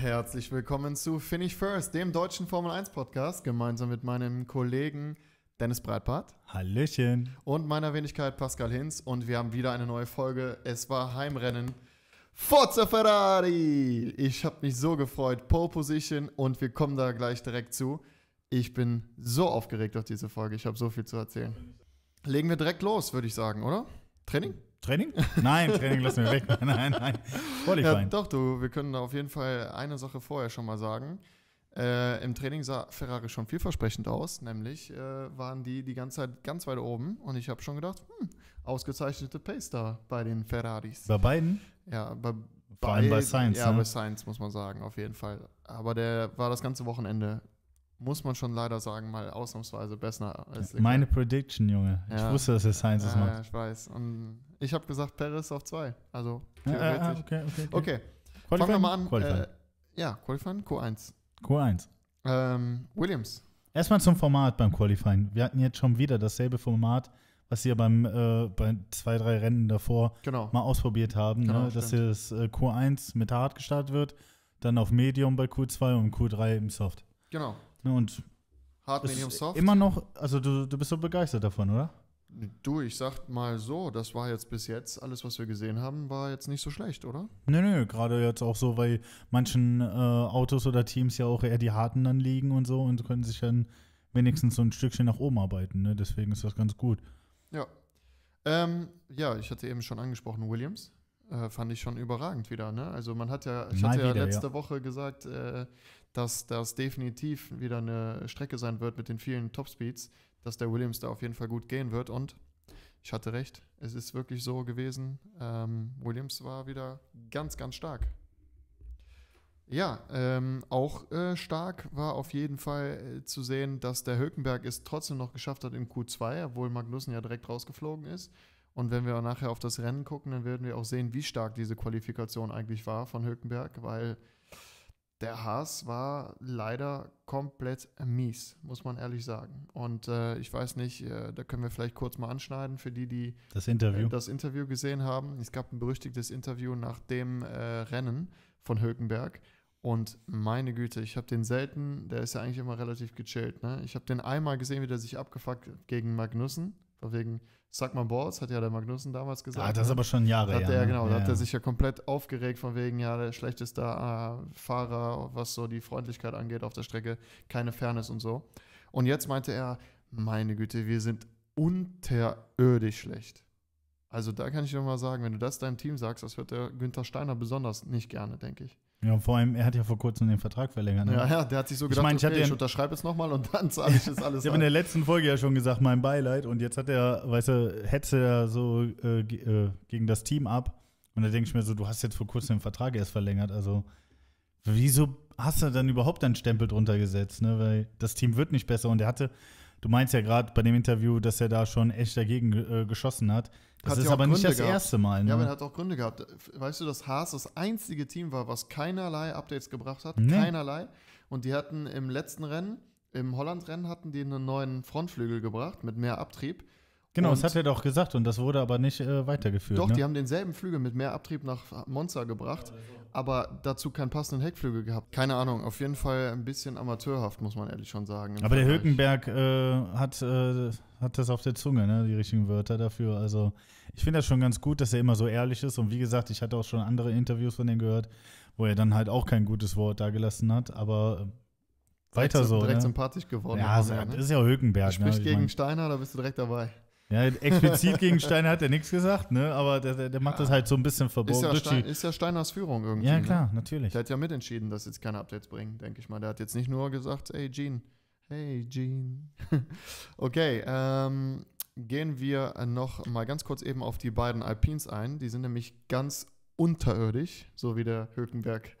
Herzlich willkommen zu Finish First, dem deutschen Formel 1 Podcast, gemeinsam mit meinem Kollegen Dennis Breitbart. Hallöchen. Und meiner Wenigkeit Pascal Hinz. Und wir haben wieder eine neue Folge. Es war Heimrennen. Forza Ferrari! Ich habe mich so gefreut. Pole Position und wir kommen da gleich direkt zu. Ich bin so aufgeregt auf diese Folge. Ich habe so viel zu erzählen. Legen wir direkt los, würde ich sagen, oder? Training? Training? Nein, Training lassen wir weg. Nein, nein, nein. Qualifying. Ja, doch, du, wir können da auf jeden Fall eine Sache vorher schon mal sagen. Äh, Im Training sah Ferrari schon vielversprechend aus, nämlich äh, waren die die ganze Zeit ganz weit oben und ich habe schon gedacht, hm, ausgezeichnete Pace da bei den Ferraris. Bei beiden? Ja, bei, beiden. Vor allem bei, Science. Ja, ne? bei Science muss man sagen, auf jeden Fall. Aber der war das ganze Wochenende muss man schon leider sagen, mal ausnahmsweise besser als Leclerc. Meine Prediction, Junge. Ja. Ich wusste, dass es Sainz es ja, macht. Ja, ich weiß. Und ich habe gesagt, Paris auf zwei. Also ah, ah, ah, theoretisch. Ah, okay, okay, okay. okay. Fangen wir mal an. Qualifying. Äh, ja, Qualifying, Q1. Q1. Ähm, Williams. Erstmal zum Format beim Qualifying. Wir hatten jetzt schon wieder dasselbe Format, was sie ja beim, äh, bei zwei, drei Rennen davor genau. mal ausprobiert haben, genau, ne? dass hier das Q1 mit Hard gestartet wird, dann auf Medium bei Q2 und Q3 im Soft. Genau. Ne, und Hard, Medium, Soft. Immer noch, also du, du bist so begeistert davon, oder? Du, ich sag mal so, das war jetzt bis jetzt, alles, was wir gesehen haben, war jetzt nicht so schlecht, oder? Nö, nö, gerade jetzt auch so, weil manchen äh, Autos oder Teams ja auch eher die harten dann liegen und so und können sich dann wenigstens so ein Stückchen nach oben arbeiten, ne? Deswegen ist das ganz gut. Ja. Ähm, ja, ich hatte eben schon angesprochen, Williams. Äh, fand ich schon überragend wieder, ne? Also man hat ja, ich Mal hatte wieder, ja letzte ja. Woche gesagt, äh, dass das definitiv wieder eine Strecke sein wird mit den vielen Topspeeds, dass der Williams da auf jeden Fall gut gehen wird. Und ich hatte recht, es ist wirklich so gewesen. Ähm, Williams war wieder ganz, ganz stark. Ja, ähm, auch äh, stark war auf jeden Fall äh, zu sehen, dass der Hülkenberg es trotzdem noch geschafft hat im Q2, obwohl Magnussen ja direkt rausgeflogen ist. Und wenn wir nachher auf das Rennen gucken, dann werden wir auch sehen, wie stark diese Qualifikation eigentlich war von Hülkenberg, weil der Haas war leider komplett mies, muss man ehrlich sagen. Und äh, ich weiß nicht, äh, da können wir vielleicht kurz mal anschneiden für die, die das Interview, äh, das Interview gesehen haben. Es gab ein berüchtigtes Interview nach dem äh, Rennen von Hülkenberg. Und meine Güte, ich habe den selten, der ist ja eigentlich immer relativ gechillt. Ne? Ich habe den einmal gesehen, wie der sich abgefuckt gegen Magnussen, von wegen, Sag mal Balls, hat ja der Magnussen damals gesagt. Ah, das ne? ist aber schon Jahre her. ja, ne? genau, ja, da hat er sich ja komplett aufgeregt von wegen, ja, der schlechteste äh, Fahrer, was so die Freundlichkeit angeht auf der Strecke, keine Fairness und so. Und jetzt meinte er, meine Güte, wir sind unterirdisch schlecht. Also da kann ich nur mal sagen, wenn du das deinem Team sagst, das hört der Günther Steiner besonders nicht gerne, denke ich. Ja, vor allem, er hat ja vor kurzem den Vertrag verlängert. Ne? Ja, ja, der hat sich so gedacht, ich, mein, ich, okay, ich unterschreibe es nochmal und dann zahle ich das alles. ich habe in der letzten Folge ja schon gesagt, mein Beileid. Und jetzt hat er, weißt du, hetzt er so äh, äh gegen das Team ab. Und da denke ich mir so, du hast jetzt vor kurzem den Vertrag erst verlängert. Also, wieso hast du dann überhaupt einen Stempel drunter gesetzt? Ne? Weil das Team wird nicht besser. Und er hatte, Du meinst ja gerade bei dem Interview, dass er da schon echt dagegen äh, geschossen hat. Das hat ist aber Gründe nicht das gehabt. erste Mal. Ne? Ja, aber er hat auch Gründe gehabt. Weißt du, dass Haas das einzige Team war, was keinerlei Updates gebracht hat? Nee. Keinerlei. Und die hatten im letzten Rennen, im Holland-Rennen, hatten die einen neuen Frontflügel gebracht mit mehr Abtrieb. Genau, und das hat er doch gesagt und das wurde aber nicht äh, weitergeführt. Doch, ne? die haben denselben Flügel mit mehr Abtrieb nach Monza gebracht, aber dazu keinen passenden Heckflügel gehabt. Keine Ahnung, auf jeden Fall ein bisschen amateurhaft, muss man ehrlich schon sagen. Aber Vergleich. der Hülkenberg äh, hat, äh, hat das auf der Zunge, ne? die richtigen Wörter dafür. Also ich finde das schon ganz gut, dass er immer so ehrlich ist und wie gesagt, ich hatte auch schon andere Interviews von dem gehört, wo er dann halt auch kein gutes Wort dagelassen hat, aber äh, weiter direkt so. Direkt ne? sympathisch geworden. Ja, also, ne? das ist ja Hülkenberg. Sprich ne? gegen meine, Steiner, da bist du direkt dabei. Ja, explizit gegen Steiner hat er nichts gesagt, ne? aber der, der macht das halt so ein bisschen verborgen. Ist ja, ist ja Steiners Führung irgendwie. Ja, ne? klar, ne? natürlich. Der hat ja mitentschieden, dass jetzt keine Updates bringen, denke ich mal. Der hat jetzt nicht nur gesagt, hey Gene, hey Gene. okay, ähm, gehen wir noch mal ganz kurz eben auf die beiden Alpins ein. Die sind nämlich ganz unterirdisch, so wie der Hülkenberg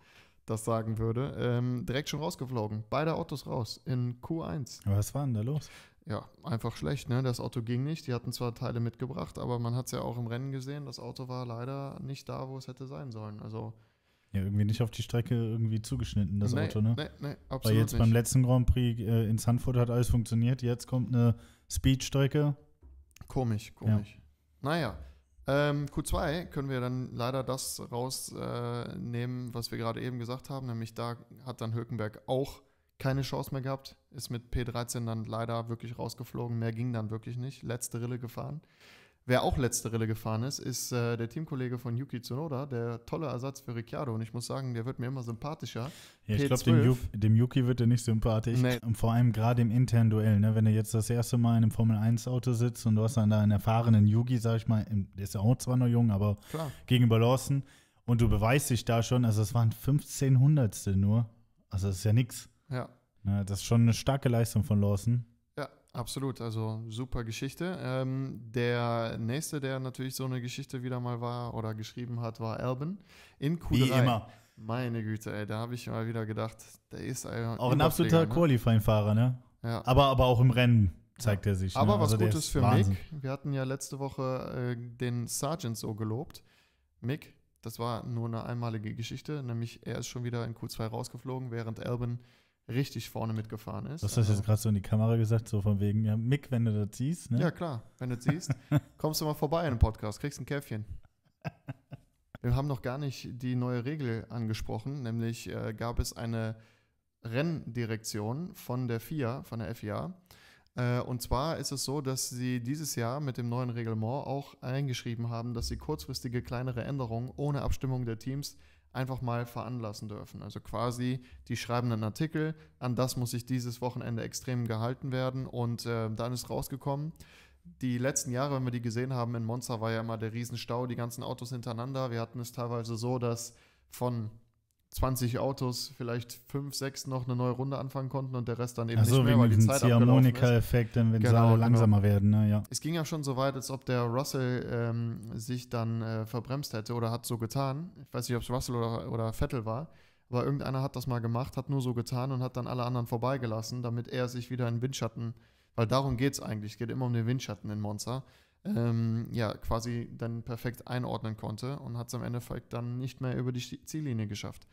das sagen würde. Ähm, direkt schon rausgeflogen. Beide Autos raus in Q1. Was war denn da los? ja, einfach schlecht. Ne? Das Auto ging nicht. Die hatten zwar Teile mitgebracht, aber man hat es ja auch im Rennen gesehen. Das Auto war leider nicht da, wo es hätte sein sollen. Also ja, irgendwie nicht auf die Strecke irgendwie zugeschnitten, das nee, Auto, ne? Nee, nee, absolut Weil jetzt nicht. beim letzten Grand Prix äh, in Sanford hat alles funktioniert. Jetzt kommt eine Speedstrecke. Komisch, komisch. Ja. Naja, ähm, Q2 können wir dann leider das rausnehmen, äh, was wir gerade eben gesagt haben. Nämlich da hat dann Hülkenberg auch keine Chance mehr gehabt, ist mit P13 dann leider wirklich rausgeflogen, mehr ging dann wirklich nicht, letzte Rille gefahren. Wer auch letzte Rille gefahren ist, ist äh, der Teamkollege von Yuki Tsunoda, der tolle Ersatz für Ricciardo. Und ich muss sagen, der wird mir immer sympathischer. Ja, ich glaube, dem, dem, Yuki wird er nicht sympathisch. Nee. Und vor allem gerade im internen Duell. Ne? Wenn er jetzt das erste Mal in einem Formel-1-Auto sitzt und du hast dann da einen erfahrenen Yuki, sag ich mal, der ist ja auch zwar noch jung, aber Klar. gegenüber Lawson. Und du beweist dich da schon, also es waren 15 Hundertstel nur. Also das ist ja nichts. Ja. Na, das ist schon eine starke Leistung von Lawson. Ja, absolut. Also super Geschichte. Ähm, der nächste, der natürlich so eine Geschichte wieder mal war oder geschrieben hat, war Alban in Q3. Wie immer. Meine Güte, ey, da habe ich mal wieder gedacht, der ist ein auch ein absoluter ne? Qualifying-Fahrer, ne? Ja. Aber, aber auch im Rennen zeigt er sich. Ne? Aber was also Gutes für Wahnsinn. Mick. Wir hatten ja letzte Woche äh, den Sergeant so gelobt. Mick, das war nur eine einmalige Geschichte, nämlich er ist schon wieder in Q2 rausgeflogen, während Albin richtig vorne mitgefahren ist. Das hast du jetzt also gerade so in die Kamera gesagt, so von wegen, ja, Mick, wenn du das siehst, ne? Ja, klar, wenn du das siehst, kommst du mal vorbei in den Podcast, kriegst ein Käffchen. Wir haben noch gar nicht die neue Regel angesprochen, nämlich äh, gab es eine Renndirektion von der FIA, von der FIA. Äh, und zwar ist es so, dass sie dieses Jahr mit dem neuen Reglement auch eingeschrieben haben, dass sie kurzfristige kleinere Änderungen ohne Abstimmung der Teams einfach mal veranlassen dürfen. Also quasi, die schreiben einen Artikel, an das muss ich dieses Wochenende extrem gehalten werden und äh, dann ist rausgekommen, die letzten Jahre, wenn wir die gesehen haben, in Monza war ja immer der Riesenstau, die ganzen Autos hintereinander. Wir hatten es teilweise so, dass von 20 Autos vielleicht fünf, sechs noch eine neue Runde anfangen konnten und der Rest dann eben Ach nicht mehr, wegen weil die Zeit Ziehharmonika-Effekt, dann, wenn genau, sie alle genau. langsamer genau. werden. Ne? Ja. Es ging ja schon so weit, als ob der Russell ähm, sich dann äh, verbremst hätte oder hat so getan. Ich weiß nicht, ob es Russell oder, oder Vettel war, aber irgendeiner hat das mal gemacht, hat nur so getan und hat dann alle anderen vorbeigelassen, damit er sich wieder in Windschatten, weil darum geht es eigentlich, es geht immer um den Windschatten in Monza ähm, ja, quasi dann perfekt einordnen konnte und hat es am Endeffekt dann nicht mehr über die Ziellinie geschafft.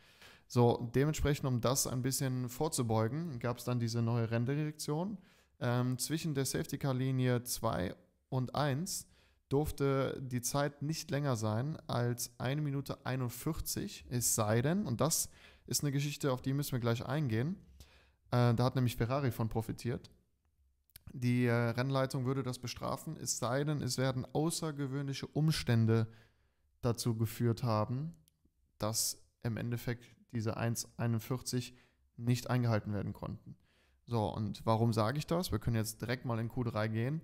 So, dementsprechend, um das ein bisschen vorzubeugen, gab es dann diese neue Renndirektion. Ähm, zwischen der Safety Car Linie 2 und 1 durfte die Zeit nicht länger sein als 1 Minute 41, es sei denn, und das ist eine Geschichte, auf die müssen wir gleich eingehen, äh, da hat nämlich Ferrari von profitiert, die äh, Rennleitung würde das bestrafen, es sei denn, es werden außergewöhnliche Umstände dazu geführt haben, dass im Endeffekt diese 1,41 nicht eingehalten werden konnten. So, und warum sage ich das? Wir können jetzt direkt mal in Q3 gehen.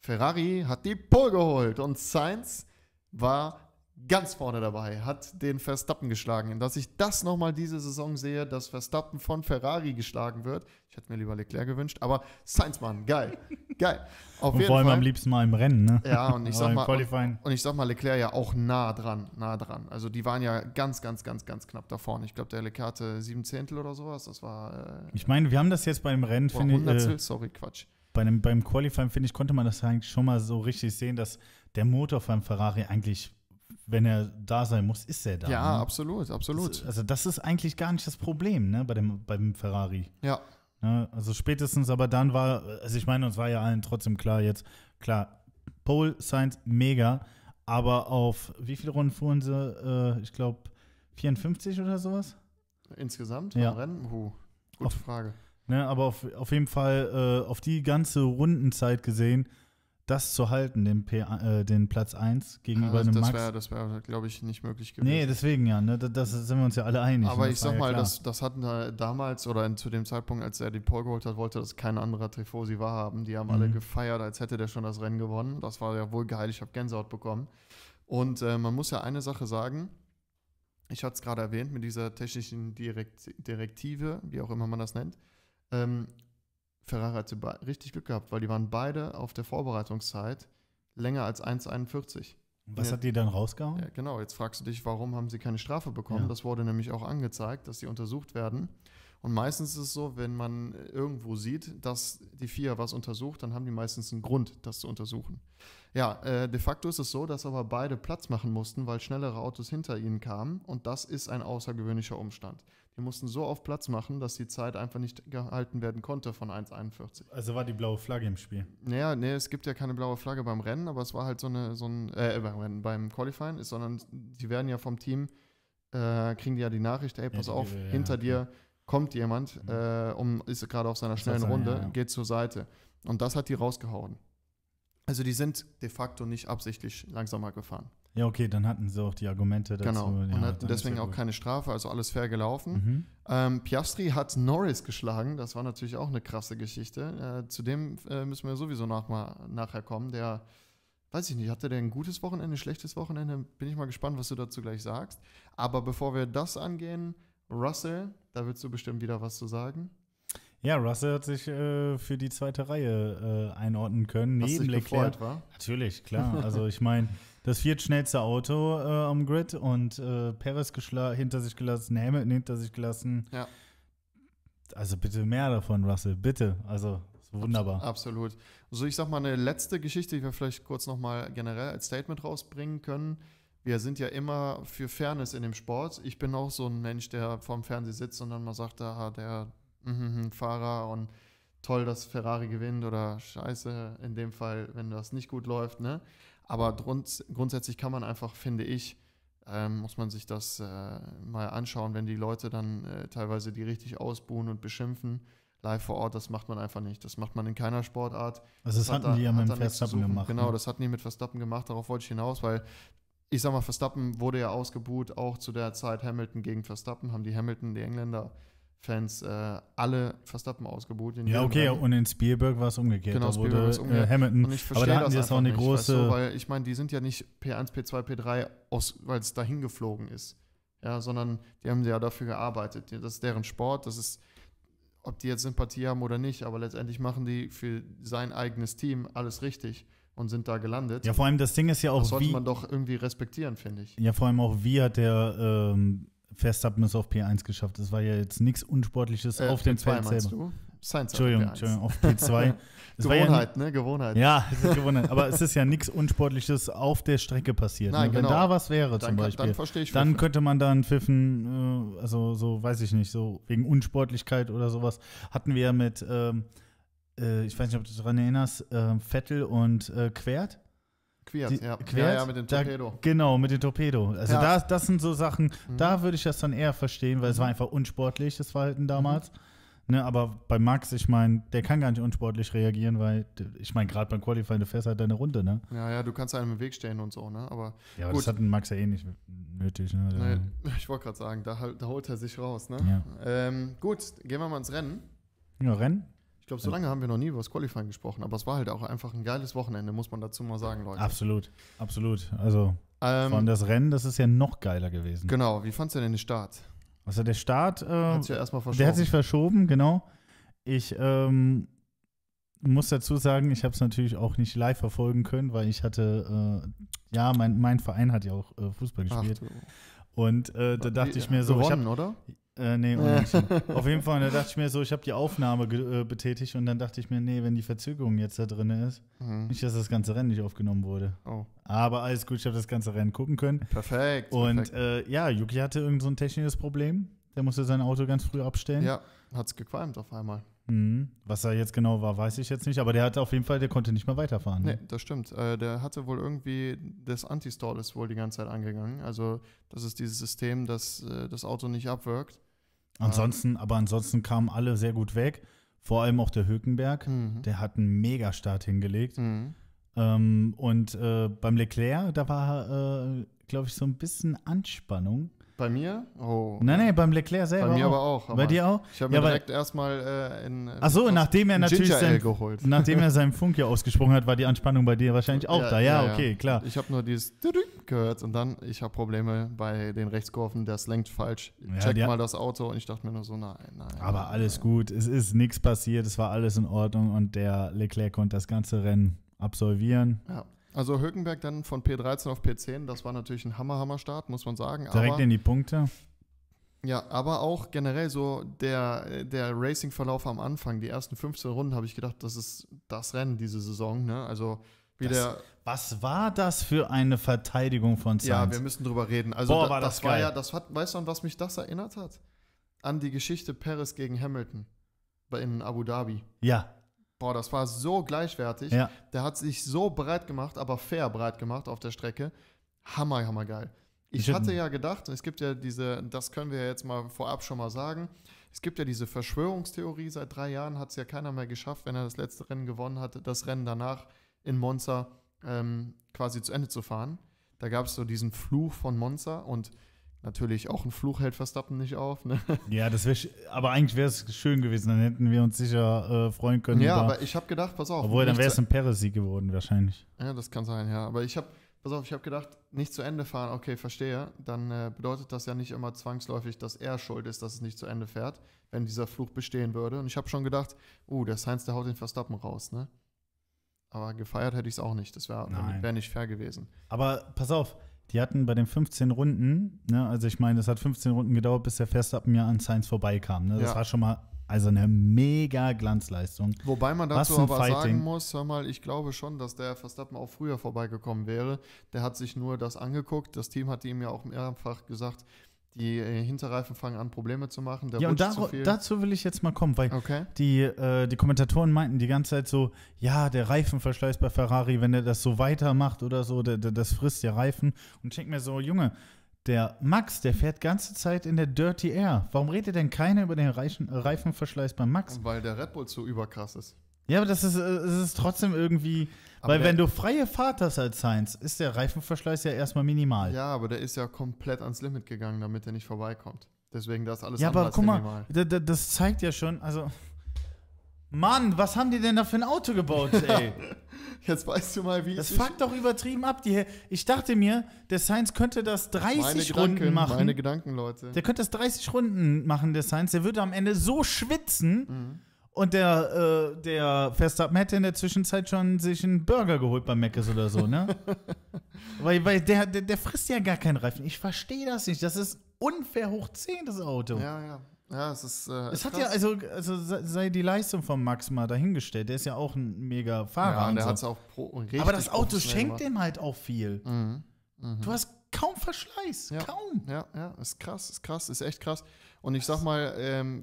Ferrari hat die Pole geholt und Sainz war ganz vorne dabei, hat den Verstappen geschlagen. Und dass ich das nochmal diese Saison sehe, dass Verstappen von Ferrari geschlagen wird. Ich hätte mir lieber Leclerc gewünscht, aber Sainz, Mann, geil. geil. Auf und jeden vor allem Fall. am liebsten mal im Rennen, ne? Ja, und ich, sag mal, und, ich sag mal, Leclerc ja auch nah dran, nah dran. Also die waren ja ganz, ganz, ganz, ganz knapp da vorne. Ich glaube, der Leclerc hatte sieben Zehntel oder sowas. Das war. Äh, ich meine, wir haben das jetzt beim Rennen, finde ich. Äh, sorry, Quatsch. Bei einem, beim Qualifying, finde ich, konnte man das eigentlich schon mal so richtig sehen, dass der Motor von Ferrari eigentlich wenn er da sein muss, ist er da. Ja, ne? absolut, absolut. Das, also das ist eigentlich gar nicht das Problem, ne, bei dem, beim Ferrari. Ja. Ne, also spätestens aber dann war, also ich meine, uns war ja allen trotzdem klar jetzt, klar, Pole, Science mega, aber auf wie viele Runden fuhren sie? Äh, ich glaube 54 oder sowas? Insgesamt ja. Rennen? Huh, gute auf, Frage. Ne, aber auf, auf jeden Fall äh, auf die ganze Rundenzeit gesehen, das zu halten, den, P äh, den Platz 1 gegenüber ja, dem Max. Wär, das wäre, glaube ich, nicht möglich gewesen. Nee, deswegen ja, ne? das, das sind wir uns ja alle einig. Aber ne? ich sag ja mal, das, das hatten da damals oder zu dem Zeitpunkt, als er die Pole geholt hat, wollte das kein anderer Trifosi wahrhaben. Die haben mhm. alle gefeiert, als hätte der schon das Rennen gewonnen. Das war ja wohl geil, ich habe Gänsehaut bekommen. Und äh, man muss ja eine Sache sagen, ich hatte es gerade erwähnt mit dieser technischen Direkt Direktive, wie auch immer man das nennt. Ähm, Ferrari hatte richtig Glück gehabt, weil die waren beide auf der Vorbereitungszeit länger als 1,41. Was ja. hat die dann rausgehauen? Ja, genau, jetzt fragst du dich, warum haben sie keine Strafe bekommen? Ja. Das wurde nämlich auch angezeigt, dass sie untersucht werden. Und meistens ist es so, wenn man irgendwo sieht, dass die FIA was untersucht, dann haben die meistens einen Grund, das zu untersuchen. Ja, äh, de facto ist es so, dass aber beide Platz machen mussten, weil schnellere Autos hinter ihnen kamen. Und das ist ein außergewöhnlicher Umstand. Wir mussten so auf Platz machen, dass die Zeit einfach nicht gehalten werden konnte von 1,41. Also war die blaue Flagge im Spiel? Naja, nee, es gibt ja keine blaue Flagge beim Rennen, aber es war halt so eine, so ein, äh, beim Rennen, beim Qualifying, sondern die werden ja vom Team, äh, kriegen die ja die Nachricht, ey, pass ja, auf, will, hinter ja. dir kommt jemand, mhm. äh, um, ist gerade auf seiner schnellen sein, Runde, geht zur Seite. Und das hat die rausgehauen. Also die sind de facto nicht absichtlich langsamer gefahren. Ja, okay, dann hatten sie auch die Argumente dazu. Genau, und ja, hatten deswegen auch keine Strafe, also alles fair gelaufen. Mhm. Ähm, Piastri hat Norris geschlagen, das war natürlich auch eine krasse Geschichte. Äh, zu dem äh, müssen wir sowieso nach, mal, nachher kommen. Der, weiß ich nicht, hatte der ein gutes Wochenende, ein schlechtes Wochenende? Bin ich mal gespannt, was du dazu gleich sagst. Aber bevor wir das angehen, Russell, da willst du bestimmt wieder was zu sagen. Ja, Russell hat sich äh, für die zweite Reihe äh, einordnen können. Hast neben Leclerc. Gefreut, war? Natürlich, klar. Also ich meine, das viertschnellste Auto äh, am Grid und äh, Paris hinter sich gelassen, Hamilton hinter sich gelassen. Ja. Also bitte mehr davon, Russell, bitte. Also wunderbar. Absolut. So, also ich sag mal, eine letzte Geschichte, die wir vielleicht kurz nochmal generell als Statement rausbringen können. Wir sind ja immer für Fairness in dem Sport. Ich bin auch so ein Mensch, der vorm Fernseher sitzt und dann mal sagt, ah, der Mhm, mhm, Fahrer und toll, dass Ferrari gewinnt oder scheiße, in dem Fall, wenn das nicht gut läuft. Ne? Aber grund grundsätzlich kann man einfach, finde ich, ähm, muss man sich das äh, mal anschauen, wenn die Leute dann äh, teilweise die richtig ausbuhen und beschimpfen. Live vor Ort, das macht man einfach nicht. Das macht man in keiner Sportart. Also, das, das hatten hat, die ja mit Verstappen gemacht. Genau, ne? das hatten die mit Verstappen gemacht. Darauf wollte ich hinaus, weil ich sag mal, Verstappen wurde ja ausgebuht, auch zu der Zeit Hamilton gegen Verstappen, haben die Hamilton, die Engländer, Fans äh, alle Verstappen ausgeboten. ja, okay, und in Spielberg war es umgekehrt. Genau, da wurde äh, umgekehrt. Äh, Hamilton. Und ich verstehe aber da hatten das jetzt auch eine nicht, große. Weißt du, weil ich meine, die sind ja nicht P1, P2, P3, weil es dahin geflogen ist. Ja, sondern die haben ja dafür gearbeitet. Das ist deren Sport, das ist, ob die jetzt Sympathie haben oder nicht, aber letztendlich machen die für sein eigenes Team alles richtig und sind da gelandet. Ja, vor allem das Ding ist ja auch. Das sollte wie, man doch irgendwie respektieren, finde ich. Ja, vor allem auch, wie hat der ähm, Verstappen es auf P1 geschafft. Es war ja jetzt nichts Unsportliches äh, auf dem Feld selber. Du? Science Entschuldigung, auf Entschuldigung, auf P2. Gewohnheit, ja, ne? Gewohnheit. Ja, es ist Gewohnheit. Aber es ist ja nichts Unsportliches auf der Strecke passiert. Ne? Nein, ne? Wenn genau. da was wäre zum dann, Beispiel, dann, verstehe ich dann könnte man dann Pfiffen, äh, also so, weiß ich nicht, so wegen Unsportlichkeit oder sowas, hatten wir ja mit, ähm, äh, ich weiß nicht, ob du dich daran erinnerst, äh, Vettel und äh, Quert. Queers, die, ja. Queert, ja, ja, mit dem Torpedo. Da, genau, mit dem Torpedo. Also ja. da, das sind so Sachen, mhm. da würde ich das dann eher verstehen, weil mhm. es war mhm. einfach unsportlich, das Verhalten mhm. damals. Mhm. Ne, aber bei Max, ich meine, der kann gar nicht unsportlich reagieren, weil, ich meine, gerade beim Qualifying, du fährst halt deine Runde, ne? Ja, ja, du kannst einem im Weg stehen und so, ne? Aber, ja, aber gut. das hat Max ja eh nicht nötig, ne? Nee, ich wollte gerade sagen, da, halt, da, holt er sich raus, ne? Ja. Ähm, gut, gehen wir mal ins Rennen. Ja, Rennen? Ich glaube, so hm. lange haben wir noch nie über das Qualifying gesprochen, aber es war halt auch einfach ein geiles Wochenende, muss man dazu mal sagen, Leute. Absolut, absolut. Also ähm, vor das Rennen, das ist ja noch geiler gewesen. Genau, wie fandst du denn den Start? Also der Start, äh, ja erstmal verschoben. der hat sich verschoben, genau. Ich ähm, muss dazu sagen, ich habe es natürlich auch nicht live verfolgen können, weil ich hatte, äh, ja, mein, mein Verein hat ja auch äh, Fußball gespielt. Ach, und äh, da dachte wie, ich mir so, gewonnen, ich hab, oder? Äh, nee, Auf jeden Fall, Und da dachte ich mir so, ich habe die Aufnahme äh, betätigt und dann dachte ich mir, nee, wenn die Verzögerung jetzt da drin ist, mhm. nicht, dass das ganze Rennen nicht aufgenommen wurde. Oh. Aber alles gut, ich habe das ganze Rennen gucken können. Perfekt. Und perfekt. Äh, ja, Yuki hatte irgend so ein technisches Problem. Der musste sein Auto ganz früh abstellen. Ja, hat es gequalmt auf einmal. Mhm. Was da jetzt genau war, weiß ich jetzt nicht, aber der hatte auf jeden Fall, der konnte nicht mehr weiterfahren. Ne? Nee, das stimmt. Äh, der hatte wohl irgendwie, das Anti-Stall ist wohl die ganze Zeit angegangen. Also, das ist dieses System, das äh, das Auto nicht abwirkt. Ansonsten, aber ansonsten kamen alle sehr gut weg. Vor allem auch der Hülkenberg, mhm. der hat einen Megastart hingelegt. Mhm. Ähm, und äh, beim Leclerc, da war, äh, glaube ich, so ein bisschen Anspannung. Bei mir? Oh. Nein, nein, beim Leclerc selber. Bei mir auch. aber auch. Aber Bei dir auch? Ich habe ja, mir direkt erstmal äh, in. Äh, Ach so, nachdem er natürlich sein, geholt. nachdem er seinen Funk hier ausgesprochen hat, war die Anspannung bei dir wahrscheinlich auch ja, da. Ja, ja okay, klar. Ich habe nur dieses gehört und dann, ich habe Probleme bei den Rechtskurven, der lenkt falsch. Ja, mal das Auto und ich dachte mir nur so, nein, nein. Aber nein, alles nein. gut, es ist nichts passiert, es war alles in Ordnung und der Leclerc konnte das ganze Rennen absolvieren. Ja. Also Hülkenberg dann von P13 auf P10, das war natürlich ein Hammer-Hammer-Start, muss man sagen. Direkt aber, in die Punkte. Ja, aber auch generell so der, der Racing-Verlauf am Anfang, die ersten 15 Runden, habe ich gedacht, das ist das Rennen diese Saison. Ne? Also das, was war das für eine Verteidigung von Sainz? Ja, wir müssen drüber reden. Also Boah, da, war das, das war ja, das hat, weißt du, an was mich das erinnert hat? An die Geschichte Paris gegen Hamilton in Abu Dhabi. Ja. Boah, das war so gleichwertig. Ja. Der hat sich so breit gemacht, aber fair breit gemacht auf der Strecke. Hammer, hammer geil. Ich hatte ja gedacht, es gibt ja diese, das können wir ja jetzt mal vorab schon mal sagen, es gibt ja diese Verschwörungstheorie, seit drei Jahren hat es ja keiner mehr geschafft, wenn er das letzte Rennen gewonnen hatte, das Rennen danach in Monza ähm, quasi zu Ende zu fahren. Da gab es so diesen Fluch von Monza und natürlich auch ein Fluch hält Verstappen nicht auf. Ne? Ja, das wäre, aber eigentlich wäre es schön gewesen, dann hätten wir uns sicher äh, freuen können. Ja, über, aber ich habe gedacht, pass auf. Obwohl, dann wäre es ein Peresie geworden wahrscheinlich. Ja, das kann sein, ja. Aber ich habe, pass auf, ich habe gedacht, nicht zu Ende fahren, okay, verstehe. Dann äh, bedeutet das ja nicht immer zwangsläufig, dass er schuld ist, dass es nicht zu Ende fährt, wenn dieser Fluch bestehen würde. Und ich habe schon gedacht, oh, uh, der Science, der haut den Verstappen raus, ne? Aber gefeiert hätte ich es auch nicht. Das wäre wär nicht fair gewesen. Aber pass auf, die hatten bei den 15 Runden, ne, also ich meine, es hat 15 Runden gedauert, bis der Verstappen ja an Science vorbeikam. Ne? Das ja. war schon mal also eine mega Glanzleistung. Wobei man dazu aber Fighting. sagen muss, hör mal, ich glaube schon, dass der Verstappen auch früher vorbeigekommen wäre. Der hat sich nur das angeguckt. Das Team hat ihm ja auch mehrfach gesagt, die äh, Hinterreifen fangen an, Probleme zu machen. ja, und daru, dazu will ich jetzt mal kommen, weil okay. die, äh, die Kommentatoren meinten die ganze Zeit so: Ja, der Reifenverschleiß bei Ferrari, wenn er das so weitermacht oder so, der, der, das frisst ja Reifen. Und ich denke mir so: Junge, der Max, der fährt ganze Zeit in der Dirty Air. Warum redet denn keiner über den Reichen, Reifenverschleiß beim Max? Weil der Red Bull zu überkrass ist. Ja, aber das ist, äh, es ist trotzdem irgendwie. Aber weil, wenn du freie Fahrt hast als Science, ist der Reifenverschleiß ja erstmal minimal. Ja, aber der ist ja komplett ans Limit gegangen, damit er nicht vorbeikommt. Deswegen das alles Ja, aber guck minimal. mal, das zeigt ja schon, also. Mann, was haben die denn da für ein Auto gebaut, ey? Jetzt weißt du mal, wie Das fuckt doch übertrieben ab. Die, ich dachte mir, der Science könnte das 30 meine Runden Gedanken, machen. Meine Gedanken, Leute. Der könnte das 30 Runden machen, der Science. Der würde am Ende so schwitzen. Mhm und der, äh, der Verstappen hätte in der Zwischenzeit schon sich einen Burger geholt bei Meckes oder so, ne? weil weil der, der, der, frisst ja gar keinen Reifen. Ich verstehe das nicht. Das ist unfair hoch 10, das Auto. Ja, ja. Ja, es ist. Äh, es hat krass. ja, also, also sei die Leistung von Max mal dahingestellt. Der ist ja auch ein mega Fahrer. Ja, und der also hat es auch pro, richtig Aber das Auto schenkt dem halt auch viel. Mhm. Mhm. Du hast kaum Verschleiß. Ja. Kaum. Ja, ja, ist krass, ist krass, ist echt krass. Und ich sag mal, ähm,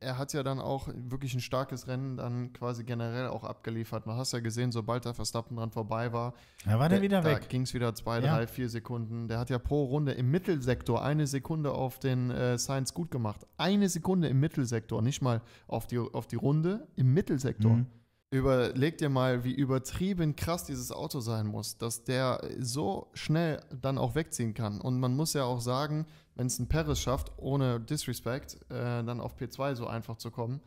er hat ja dann auch wirklich ein starkes Rennen dann quasi generell auch abgeliefert. Man hast ja gesehen, sobald der Verstappen dran vorbei war, da war der, wieder da weg. ging es wieder zwei, drei, ja. vier Sekunden. Der hat ja pro Runde im Mittelsektor eine Sekunde auf den äh, Science gut gemacht. Eine Sekunde im Mittelsektor, nicht mal auf die, auf die Runde, im Mittelsektor. Mhm. Überleg dir mal, wie übertrieben krass dieses Auto sein muss, dass der so schnell dann auch wegziehen kann. Und man muss ja auch sagen, wenn es ein Paris schafft, ohne Disrespect, äh, dann auf P2 so einfach zu kommen.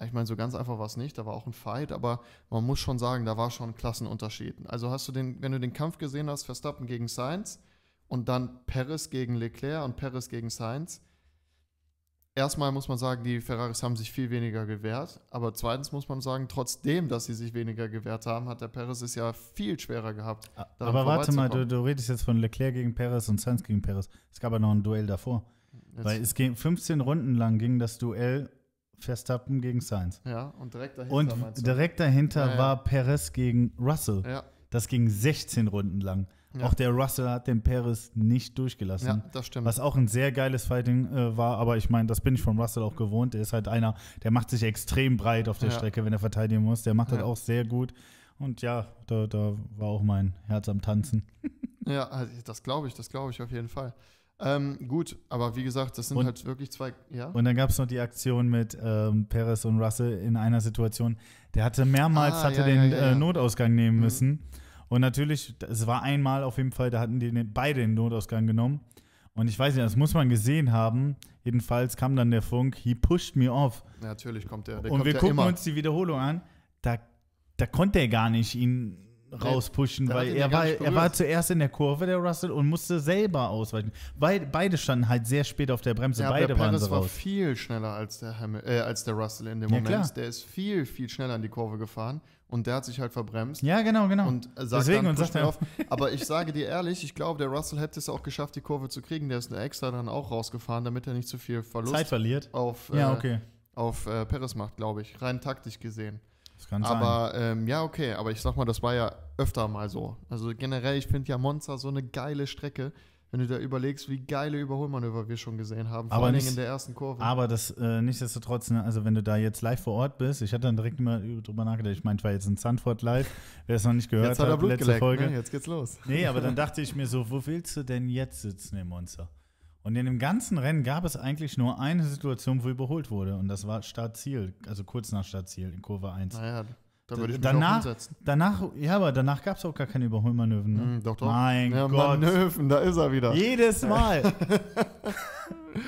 Ich meine, so ganz einfach war es nicht, da war auch ein Fight, aber man muss schon sagen, da war schon ein Klassenunterschied. Also hast du den, wenn du den Kampf gesehen hast, Verstappen gegen Sainz und dann Paris gegen Leclerc und Paris gegen Sainz, erstmal muss man sagen, die Ferraris haben sich viel weniger gewehrt. Aber zweitens muss man sagen, trotzdem, dass sie sich weniger gewehrt haben, hat der Perez es ja viel schwerer gehabt. Aber warte mal, du, du, redest jetzt von Leclerc gegen Perez und Sainz gegen Perez. Es gab ja noch ein Duell davor. Jetzt. Weil es ging 15 Runden lang ging das Duell Verstappen gegen Sainz. Ja, und direkt dahinter. Und direkt dahinter ja, ja. war Perez gegen Russell. Ja. Das ging 16 Runden lang. Ja. Auch der Russell hat den Perez nicht durchgelassen. Ja, das stimmt. Was auch ein sehr geiles Fighting äh, war, aber ich meine, das bin ich von Russell auch gewohnt. Der ist halt einer, der macht sich extrem breit auf der ja. Strecke, wenn er verteidigen muss. Der macht ja. halt auch sehr gut. Und ja, da, da war auch mein Herz am Tanzen. ja, das also glaube ich, das glaube ich auf jeden Fall. Ähm, gut, aber wie gesagt, das sind und, halt wirklich zwei. Ja? Und dann gab es noch die Aktion mit ähm, Perez und Russell in einer Situation. Der hatte mehrmals ah, hatte ja, den ja, äh, Notausgang nehmen mhm. müssen. Und natürlich, es war einmal auf jeden Fall, da hatten die beide den Notausgang genommen. Und ich weiß nicht, das muss man gesehen haben. Jedenfalls kam dann der Funk, he pushed me off. Ja, natürlich kommt der. der und kommt wir ja gucken immer. uns die Wiederholung an. Da, da konnte er gar nicht ihn rauspushen, der, weil er war, er war zuerst in der Kurve, der Russell, und musste selber ausweichen. Weil beide standen halt sehr spät auf der Bremse, ja, beide der waren so war raus. viel schneller als der, Hamil äh, als der Russell in dem ja, Moment. Klar. Der ist viel, viel schneller in die Kurve gefahren und der hat sich halt verbremst. Ja, genau, genau. Und sagt Deswegen dann, und sagt auf. Aber ich sage dir ehrlich, ich glaube, der Russell hätte es auch geschafft, die Kurve zu kriegen. Der ist extra dann auch rausgefahren, damit er nicht zu viel Verlust Zeit verliert. auf, ja, äh, okay. auf äh, Perez macht, glaube ich. Rein taktisch gesehen. Das kann aber, sein. Aber ähm, ja, okay. Aber ich sag mal, das war ja öfter mal so. Also generell, ich finde ja Monza so eine geile Strecke wenn du da überlegst, wie geile Überholmanöver wir schon gesehen haben, vor allem in der ersten Kurve. Aber das äh, nichtsdestotrotz, ne, also wenn du da jetzt live vor Ort bist, ich hatte dann direkt mal drüber nachgedacht, ich meinte, war jetzt in Sandford live, wer es noch nicht gehört jetzt hat, hat letzte geleckt, ne? Folge. Ne? Jetzt geht's los. Nee, aber dann dachte ich mir so, wo willst du denn jetzt sitzen im Monster? Und in dem ganzen Rennen gab es eigentlich nur eine Situation, wo überholt wurde. Und das war Startziel, also kurz nach Startziel in Kurve 1. Naja, da würde ich danach, mich Danach, ja, aber danach gab es auch gar keine Überholmanöver. Ne? Mm, doch, doch. Mein ja, Gott. Manöver, da ist er wieder. Jedes Mal.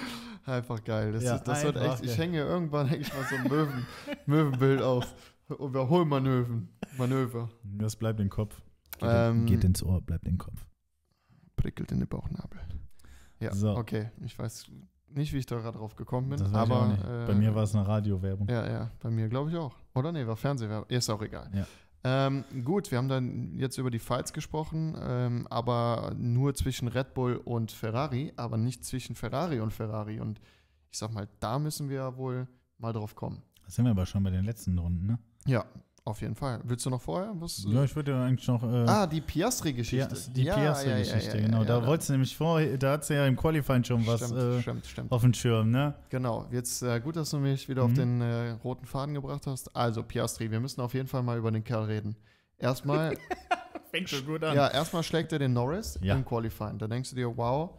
einfach geil. Das, ja, ist, das wird echt, geil. ich hänge irgendwann ich mal so ein Möwen, Möwenbild auf. Überholmanöver. Manöver. Das bleibt im Kopf. Geht, ähm, geht ins Ohr, bleibt im Kopf. Prickelt in den Bauchnabel. Ja, so. okay. Ich weiß, nicht, wie ich da gerade drauf gekommen bin. aber, äh, bei mir war es eine Radiowerbung. Ja, ja, bei mir glaube ich auch. Oder nee, war Fernsehwerbung. Ist auch egal. Ja. Ähm, gut, wir haben dann jetzt über die Fights gesprochen, ähm, aber nur zwischen Red Bull und Ferrari, aber nicht zwischen Ferrari und Ferrari. Und ich sag mal, da müssen wir ja wohl mal drauf kommen. Da sind wir aber schon bei den letzten Runden, ne? Ja, auf jeden Fall. Willst du noch vorher? Was, äh? ja, ich würde ja eigentlich noch. Äh, ah, die Piastri-Geschichte. Ja, die ja, Piastri-Geschichte, ja, genau. da wolltest du nämlich vor, da hat sie ja im Qualifying schon was stimmt, äh, stimmt, stimmt. auf dem Schirm, ne? Genau. Jetzt äh, gut, dass du mich wieder mhm. auf den äh, roten Faden gebracht hast. Also, Piastri, wir müssen auf jeden Fall mal über den Kerl reden. Erstmal. Fängt schon gut an. Ja, erstmal schlägt er den Norris im Qualifying. Da denkst du dir, wow,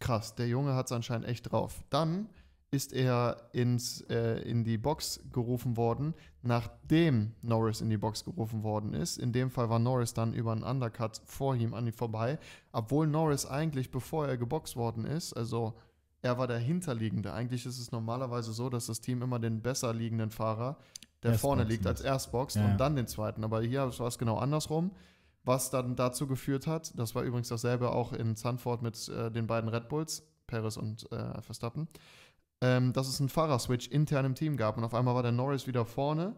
krass, der Junge hat es anscheinend echt drauf. Dann ist er ins, äh, in die Box gerufen worden, nachdem Norris in die Box gerufen worden ist. In dem Fall war Norris dann über einen Undercut vor ihm an ihm vorbei, obwohl Norris eigentlich, bevor er geboxt worden ist, also er war der Hinterliegende. Eigentlich ist es normalerweise so, dass das Team immer den besser liegenden Fahrer, der Erstboxen vorne liegt, als Erstbox ja, und dann den zweiten. Aber hier war es genau andersrum was dann dazu geführt hat, das war übrigens dasselbe auch in Sanford mit äh, den beiden Red Bulls, Paris und äh, Verstappen, ähm, dass es einen Fahrerswitch intern im Team gab und auf einmal war der Norris wieder vorne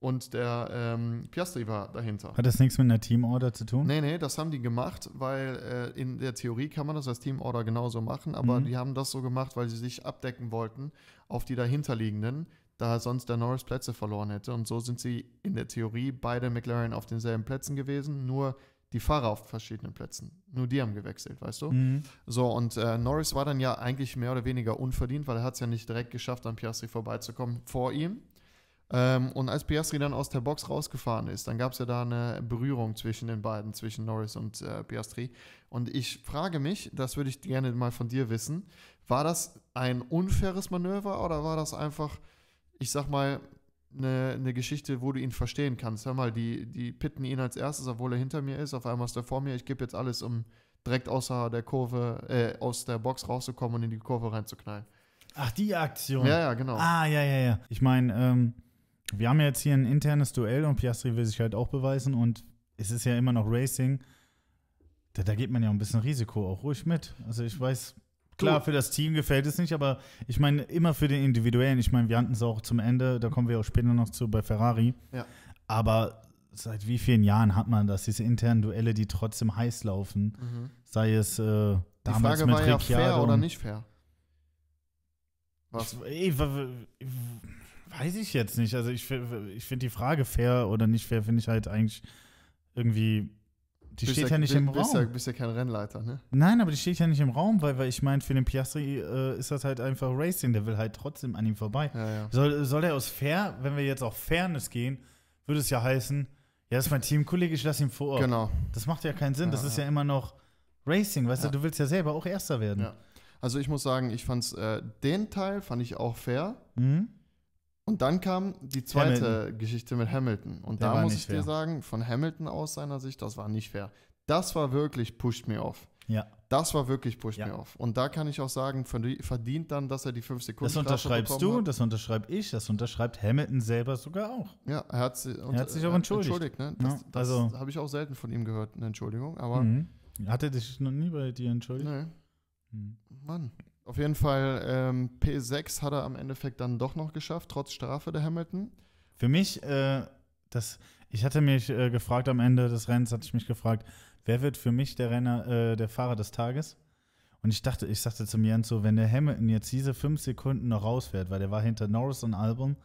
und der ähm, Piastri war dahinter. Hat das nichts mit einer Teamorder zu tun? Nee, nee, das haben die gemacht, weil äh, in der Theorie kann man das als Teamorder genauso machen, aber mhm. die haben das so gemacht, weil sie sich abdecken wollten auf die dahinterliegenden, da sonst der Norris Plätze verloren hätte. Und so sind sie in der Theorie beide McLaren auf denselben Plätzen gewesen, nur die Fahrer auf verschiedenen Plätzen. Nur die haben gewechselt, weißt du? Mhm. So, und äh, Norris war dann ja eigentlich mehr oder weniger unverdient, weil er hat es ja nicht direkt geschafft, an Piastri vorbeizukommen vor ihm. Ähm, und als Piastri dann aus der Box rausgefahren ist, dann gab es ja da eine Berührung zwischen den beiden, zwischen Norris und äh, Piastri. Und ich frage mich, das würde ich gerne mal von dir wissen, war das ein unfaires Manöver oder war das einfach, ich sag mal, eine, eine Geschichte, wo du ihn verstehen kannst. Hör mal, die, die pitten ihn als erstes, obwohl er hinter mir ist. Auf einmal ist er vor mir. Ich gebe jetzt alles, um direkt außer der Kurve, äh, aus der Box rauszukommen und in die Kurve reinzuknallen. Ach, die Aktion. Ja, ja, genau. Ah, ja, ja, ja. Ich meine, ähm, wir haben ja jetzt hier ein internes Duell und Piastri will sich halt auch beweisen und es ist ja immer noch Racing. Da, da geht man ja ein bisschen Risiko auch ruhig mit. Also ich weiß, Klar, für das Team gefällt es nicht, aber ich meine, immer für den Individuellen. Ich meine, wir hatten es auch zum Ende, da kommen wir auch später noch zu bei Ferrari. Ja. Aber seit wie vielen Jahren hat man das, diese internen Duelle, die trotzdem heiß laufen? Mhm. Sei es äh, damals die Frage mit war ja fair oder nicht fair? Was? Ich, ich, weiß ich jetzt nicht. Also ich, ich finde die Frage fair oder nicht fair, finde ich halt eigentlich irgendwie die bist steht ja, ja nicht bist, im Raum. Bist ja, bist ja kein Rennleiter, ne? Nein, aber die steht ja nicht im Raum, weil, weil ich meine, für den Piastri äh, ist das halt einfach Racing. Der will halt trotzdem an ihm vorbei. Ja, ja. Soll, soll er aus Fair, wenn wir jetzt auf Fairness gehen, würde es ja heißen, ja, das ist mein Teamkollege, ich lasse ihn vor. Ort. Genau. Das macht ja keinen Sinn. das ist ja immer noch Racing, weißt du, du willst ja selber auch Erster werden. Also ich muss sagen, ich fand's, äh, den Teil fand ich auch fair. Mhm. Und dann kam die zweite Hamilton. Geschichte mit Hamilton. Und Der da muss ich fair. dir sagen, von Hamilton aus seiner Sicht, das war nicht fair. Das war wirklich pushed me off. Ja. Das war wirklich pushed ja. me off. Und da kann ich auch sagen, verdient dann, dass er die fünf Sekunden. Das unterschreibst du, hat. das unterschreibe ich, das unterschreibt Hamilton selber sogar auch. Ja, er hat, sie, und, er hat sich auch entschuldigt. entschuldigt ne? Das, ja, also, habe ich auch selten von ihm gehört, eine Entschuldigung. Aber mhm. Hat er dich noch nie bei dir entschuldigt? Nein. Hm. Mann. Auf jeden Fall, ähm, P6 hat er am Endeffekt dann doch noch geschafft, trotz Strafe der Hamilton. Für mich, äh, das, ich hatte mich äh, gefragt am Ende des Rennens, hatte ich mich gefragt, wer wird für mich der Renner, äh, der Fahrer des Tages? Und ich dachte, ich sagte zu mir so, wenn der Hamilton jetzt diese fünf Sekunden noch rausfährt, weil der war hinter Norris und Albon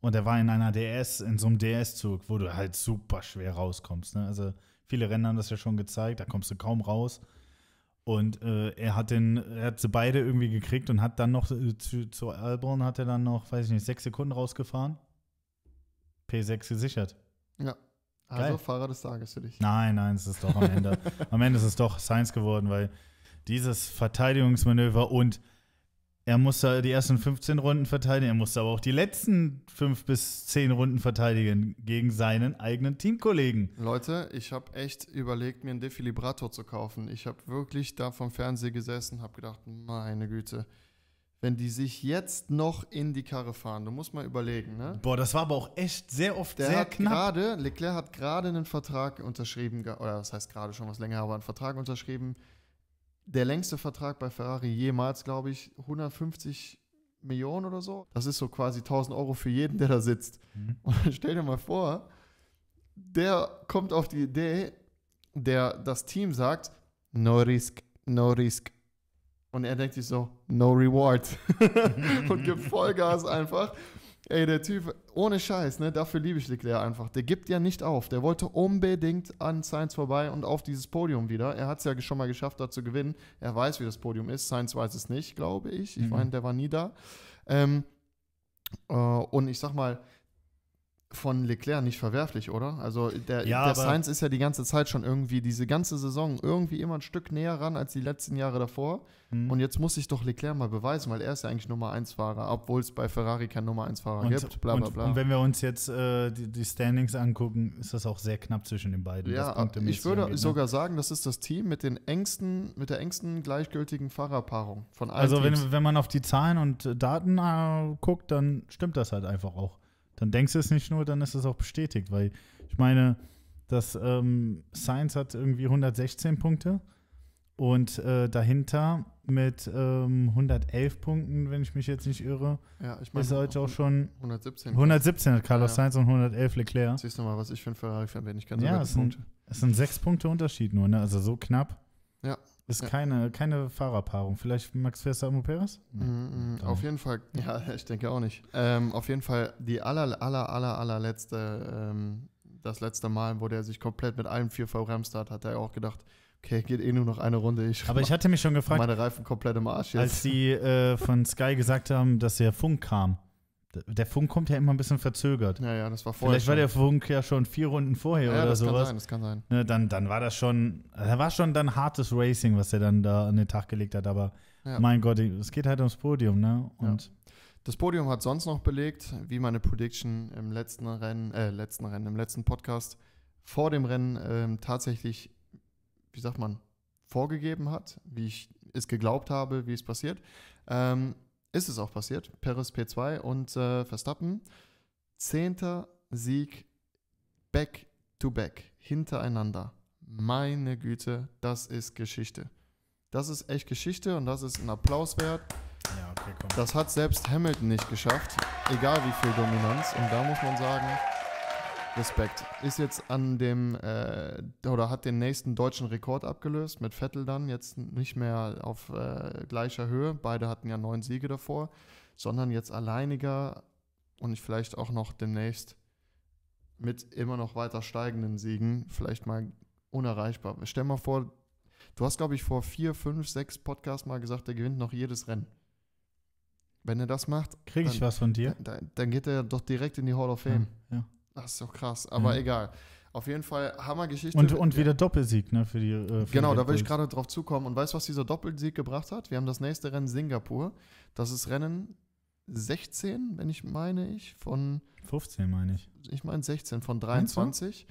und er war in einer DS, in so einem DS-Zug, wo du halt super schwer rauskommst. Ne? Also viele Rennen haben das ja schon gezeigt, da kommst du kaum raus. Und äh, er hat den, er hat sie beide irgendwie gekriegt und hat dann noch äh, zu, zu Albon hat er dann noch, weiß ich nicht, sechs Sekunden rausgefahren. P6 gesichert. Ja. Also Geil. Fahrer des Tages für dich. Nein, nein, es ist doch am Ende. am Ende ist es doch Science geworden, weil dieses Verteidigungsmanöver und er musste die ersten 15 Runden verteidigen, er musste aber auch die letzten 5 bis 10 Runden verteidigen gegen seinen eigenen Teamkollegen. Leute, ich habe echt überlegt, mir einen Defilibrator zu kaufen. Ich habe wirklich da vom Fernseher gesessen, habe gedacht, meine Güte, wenn die sich jetzt noch in die Karre fahren, du musst mal überlegen, ne? Boah, das war aber auch echt sehr oft Der sehr hat knapp. Grade, Leclerc hat gerade einen Vertrag unterschrieben, oder das heißt gerade schon was länger, aber einen Vertrag unterschrieben der längste Vertrag bei Ferrari jemals, glaube ich, 150 Millionen oder so. Das ist so quasi 1000 Euro für jeden, der da sitzt. Mhm. Und stell dir mal vor, der kommt auf die Idee, der das Team sagt, no risk, no risk. Und er denkt sich so, no reward. und gibt Vollgas einfach. Ey, der Typ, ohne Scheiß, ne? Dafür liebe ich Leclerc einfach. Der gibt ja nicht auf. Der wollte unbedingt an Sainz vorbei und auf dieses Podium wieder. Er hat es ja schon mal geschafft, da zu gewinnen. Er weiß, wie das Podium ist. Sainz weiß es nicht, glaube ich. Ich mhm. meine, der war nie da. Ähm, äh, und ich sag mal, von Leclerc nicht verwerflich, oder? Also der, ja, der Sainz ist ja die ganze Zeit schon irgendwie, diese ganze Saison, irgendwie immer ein Stück näher ran als die letzten Jahre davor. Mhm. Und jetzt muss ich doch Leclerc mal beweisen, weil er ist ja eigentlich Nummer 1-Fahrer, obwohl es bei Ferrari kein Nummer 1-Fahrer gibt, bla bla bla. Und, und wenn wir uns jetzt äh, die, die, Standings angucken, ist das auch sehr knapp zwischen den beiden. Ja, ich würde angeht, ne? sogar sagen, das ist das Team mit, den engsten, mit der engsten gleichgültigen Fahrerpaarung von allen Also wenn, wenn man auf die Zahlen und Daten äh, guckt, dann stimmt das halt einfach auch. Dann denkst du es nicht nur, dann ist es auch bestätigt, weil ich meine, dass ähm, Science hat irgendwie 116 Punkte und äh, dahinter mit ähm, 111 Punkten, wenn ich mich jetzt nicht irre, ja, ich mein, ist heute halt auch schon 117. 117 hat Carlos ja, ja. Sainz und 111 Leclerc. Siehst du mal, was ich für ein Ferrari-Fan bin. Ich kann ja, es sind, es sind sechs Punkte Unterschied nur, ne? also so knapp. Ja, ist ja. keine, keine Fahrerpaarung. Vielleicht Max Verstappen und Perez? Nee. Mm, mm auf jeden Fall, ja, ich denke auch nicht. Ähm, auf jeden Fall die aller, aller, aller, allerletzte, ähm, das letzte Mal, wo der sich komplett mit allen vier verbremst hat, hat er auch gedacht, okay, geht eh nur noch eine Runde. Ich Aber ich hatte mich schon gefragt, meine Reifen komplett im Arsch jetzt. als die äh, von Sky gesagt haben, dass der Funk kam der Funk kommt ja immer ein bisschen verzögert. Ja, ja, das war vorher. Vielleicht schon. war der Funk ja schon vier Runden vorher ja, oder das sowas. Kann sein, das kann sein. Ne, dann, dann war das schon, da war schon dann hartes Racing, was er dann da an den Tag gelegt hat. Aber ja. mein Gott, es geht halt ums Podium, ne? Und ja. Das Podium hat sonst noch belegt, wie meine Prediction im letzten Rennen, äh, letzten Rennen, im letzten Podcast vor dem Rennen ähm, tatsächlich, wie sagt man, vorgegeben hat, wie ich es geglaubt habe, wie es passiert. Ähm, ist es auch passiert. Perez P2 und äh, Verstappen. Zehnter Sieg back to back, hintereinander. Meine Güte, das ist Geschichte. Das ist echt Geschichte und das ist ein Applaus wert. Ja, okay, das hat selbst Hamilton nicht geschafft, egal wie viel Dominanz. Und da muss man sagen, Respekt. Ist jetzt an dem, äh, oder hat den nächsten deutschen Rekord abgelöst mit Vettel dann, jetzt nicht mehr auf äh, gleicher Höhe. Beide hatten ja neun Siege davor, sondern jetzt alleiniger und vielleicht auch noch demnächst mit immer noch weiter steigenden Siegen vielleicht mal unerreichbar. Stell mal vor, du hast, glaube ich, vor vier, fünf, sechs Podcasts mal gesagt, der gewinnt noch jedes Rennen. Wenn er das macht, kriege ich was von dir. Dann, dann, geht er doch direkt in die Hall of Fame. Ja, ja. Das ist doch krass, aber ja. egal. Auf jeden Fall Hammergeschichte. Und, und wieder Doppelsieg, ne, für die. Äh, für genau, da will ich gerade drauf zukommen. Und weißt du, was dieser Doppelsieg gebracht hat? Wir haben das nächste Rennen Singapur. Das ist Rennen 16, wenn ich meine ich, von. 15 meine ich. Ich meine 16 von 23.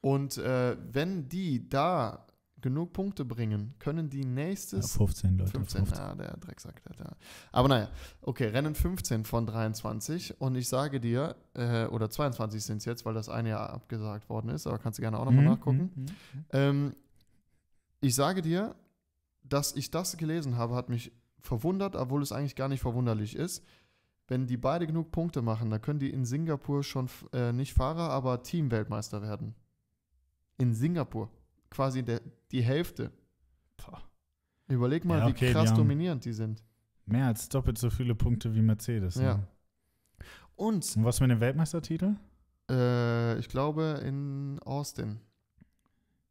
Und äh, wenn die da genug Punkte bringen, können die nächstes. Ja, 15 Leute. 15, 15. Ah, der Drecksack. Der, der. Aber naja, okay, Rennen 15 von 23. Und ich sage dir, äh, oder 22 sind es jetzt, weil das eine Jahr abgesagt worden ist, aber kannst du gerne auch nochmal mhm, nachgucken. Mhm, mhm. ähm, ich sage dir, dass ich das gelesen habe, hat mich verwundert, obwohl es eigentlich gar nicht verwunderlich ist. Wenn die beide genug Punkte machen, dann können die in Singapur schon äh, nicht Fahrer, aber Teamweltmeister werden. In Singapur quasi der, die Hälfte. Boah. Überleg mal, ja, okay, wie krass dominierend die sind. Mehr als doppelt so viele Punkte wie Mercedes. Ja. Ne? Und, Und was mit dem Weltmeistertitel? Äh, ich glaube, in Austin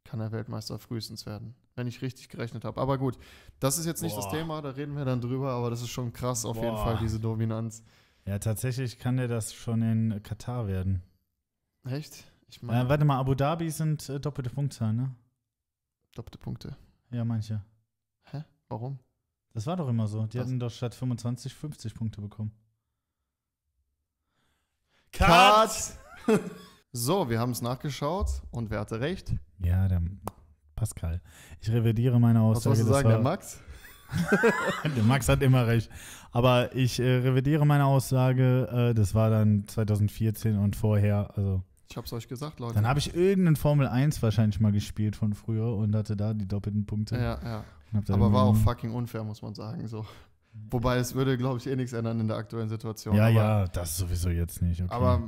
kann er Weltmeister frühestens werden, wenn ich richtig gerechnet habe. Aber gut, das ist jetzt nicht Boah. das Thema, da reden wir dann drüber, aber das ist schon krass auf Boah. jeden Fall, diese Dominanz. Ja, tatsächlich kann der das schon in Katar werden. Echt? Ich äh, meine. Äh, warte mal, Abu Dhabi sind äh, doppelte Punktzahlen, ne? Doppelte Punkte. Ja, manche. Hä? Warum? Das war doch immer so. Die Was? hatten doch statt 25 50 Punkte bekommen. Cut! Cut! so, wir haben es nachgeschaut und wer hatte recht? Ja, der Pascal. Ich revidiere meine Aussage. Was sollst du sagen, der Max? der Max hat immer recht. Aber ich äh, revidiere meine Aussage, äh, das war dann 2014 und vorher, also ich hab's euch gesagt, Leute. Dann habe ich irgendeinen Formel 1 wahrscheinlich mal gespielt von früher und hatte da die doppelten Punkte. Ja, ja. Aber war auch fucking unfair, muss man sagen. So. Wobei es würde, glaube ich, eh nichts ändern in der aktuellen Situation. Ja, aber, ja, das sowieso jetzt nicht. Okay. Aber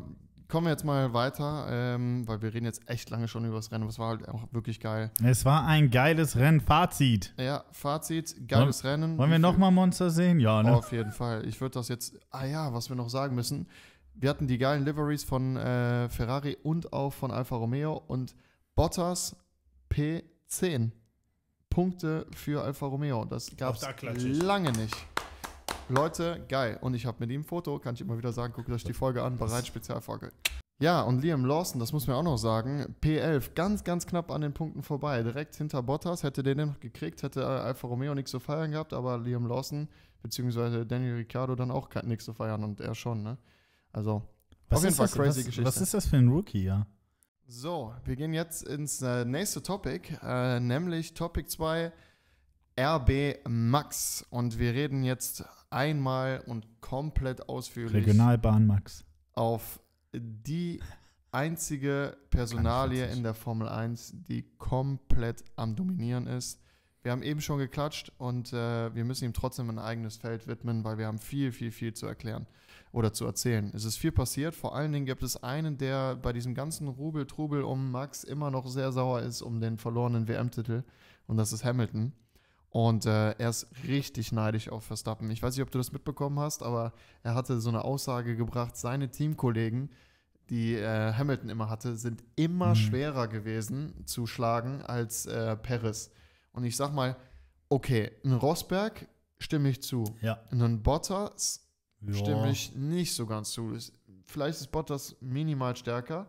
kommen wir jetzt mal weiter, ähm, weil wir reden jetzt echt lange schon über das Rennen. Es war halt auch wirklich geil. Es war ein geiles Rennen. Fazit. Ja, Fazit, geiles Wollen, Rennen. Wollen wir nochmal Monster sehen? Ja, ne? Oh, auf jeden Fall. Ich würde das jetzt, ah ja, was wir noch sagen müssen wir hatten die geilen Liveries von äh, Ferrari und auch von Alfa Romeo und Bottas P10 Punkte für Alfa Romeo. Das gab es da lange nicht. Leute, geil. Und ich habe mit ihm ein Foto, kann ich immer wieder sagen, guckt euch die Folge an, bereit, Spezialfolge. Ja, und Liam Lawson, das muss man auch noch sagen, P11, ganz, ganz knapp an den Punkten vorbei, direkt hinter Bottas, hätte den noch gekriegt, hätte Alfa Romeo nichts zu feiern gehabt, aber Liam Lawson beziehungsweise Daniel Ricciardo dann auch nichts zu feiern und er schon, ne? Also, was auf jeden Fall das, crazy was, Geschichte. Was ist das für ein Rookie, ja? So, wir gehen jetzt ins äh, nächste Topic, äh, nämlich Topic 2 RB Max. Und wir reden jetzt einmal und komplett ausführlich. Regionalbahn Max. Auf die einzige Personalie in der Formel 1, die komplett am Dominieren ist. Wir haben eben schon geklatscht und äh, wir müssen ihm trotzdem ein eigenes Feld widmen, weil wir haben viel, viel, viel zu erklären oder zu erzählen. Es ist viel passiert. Vor allen Dingen gibt es einen, der bei diesem ganzen Rubel-Trubel um Max immer noch sehr sauer ist um den verlorenen WM-Titel. Und das ist Hamilton. Und äh, er ist richtig neidisch auf Verstappen. Ich weiß nicht, ob du das mitbekommen hast, aber er hatte so eine Aussage gebracht, seine Teamkollegen, die äh, Hamilton immer hatte, sind immer mhm. schwerer gewesen zu schlagen als äh, Perez. Und ich sag mal, okay, ein Rosberg stimme ich zu. Ja. Ein Bottas ja. stimme ich nicht so ganz zu. vielleicht ist Bottas minimal stärker,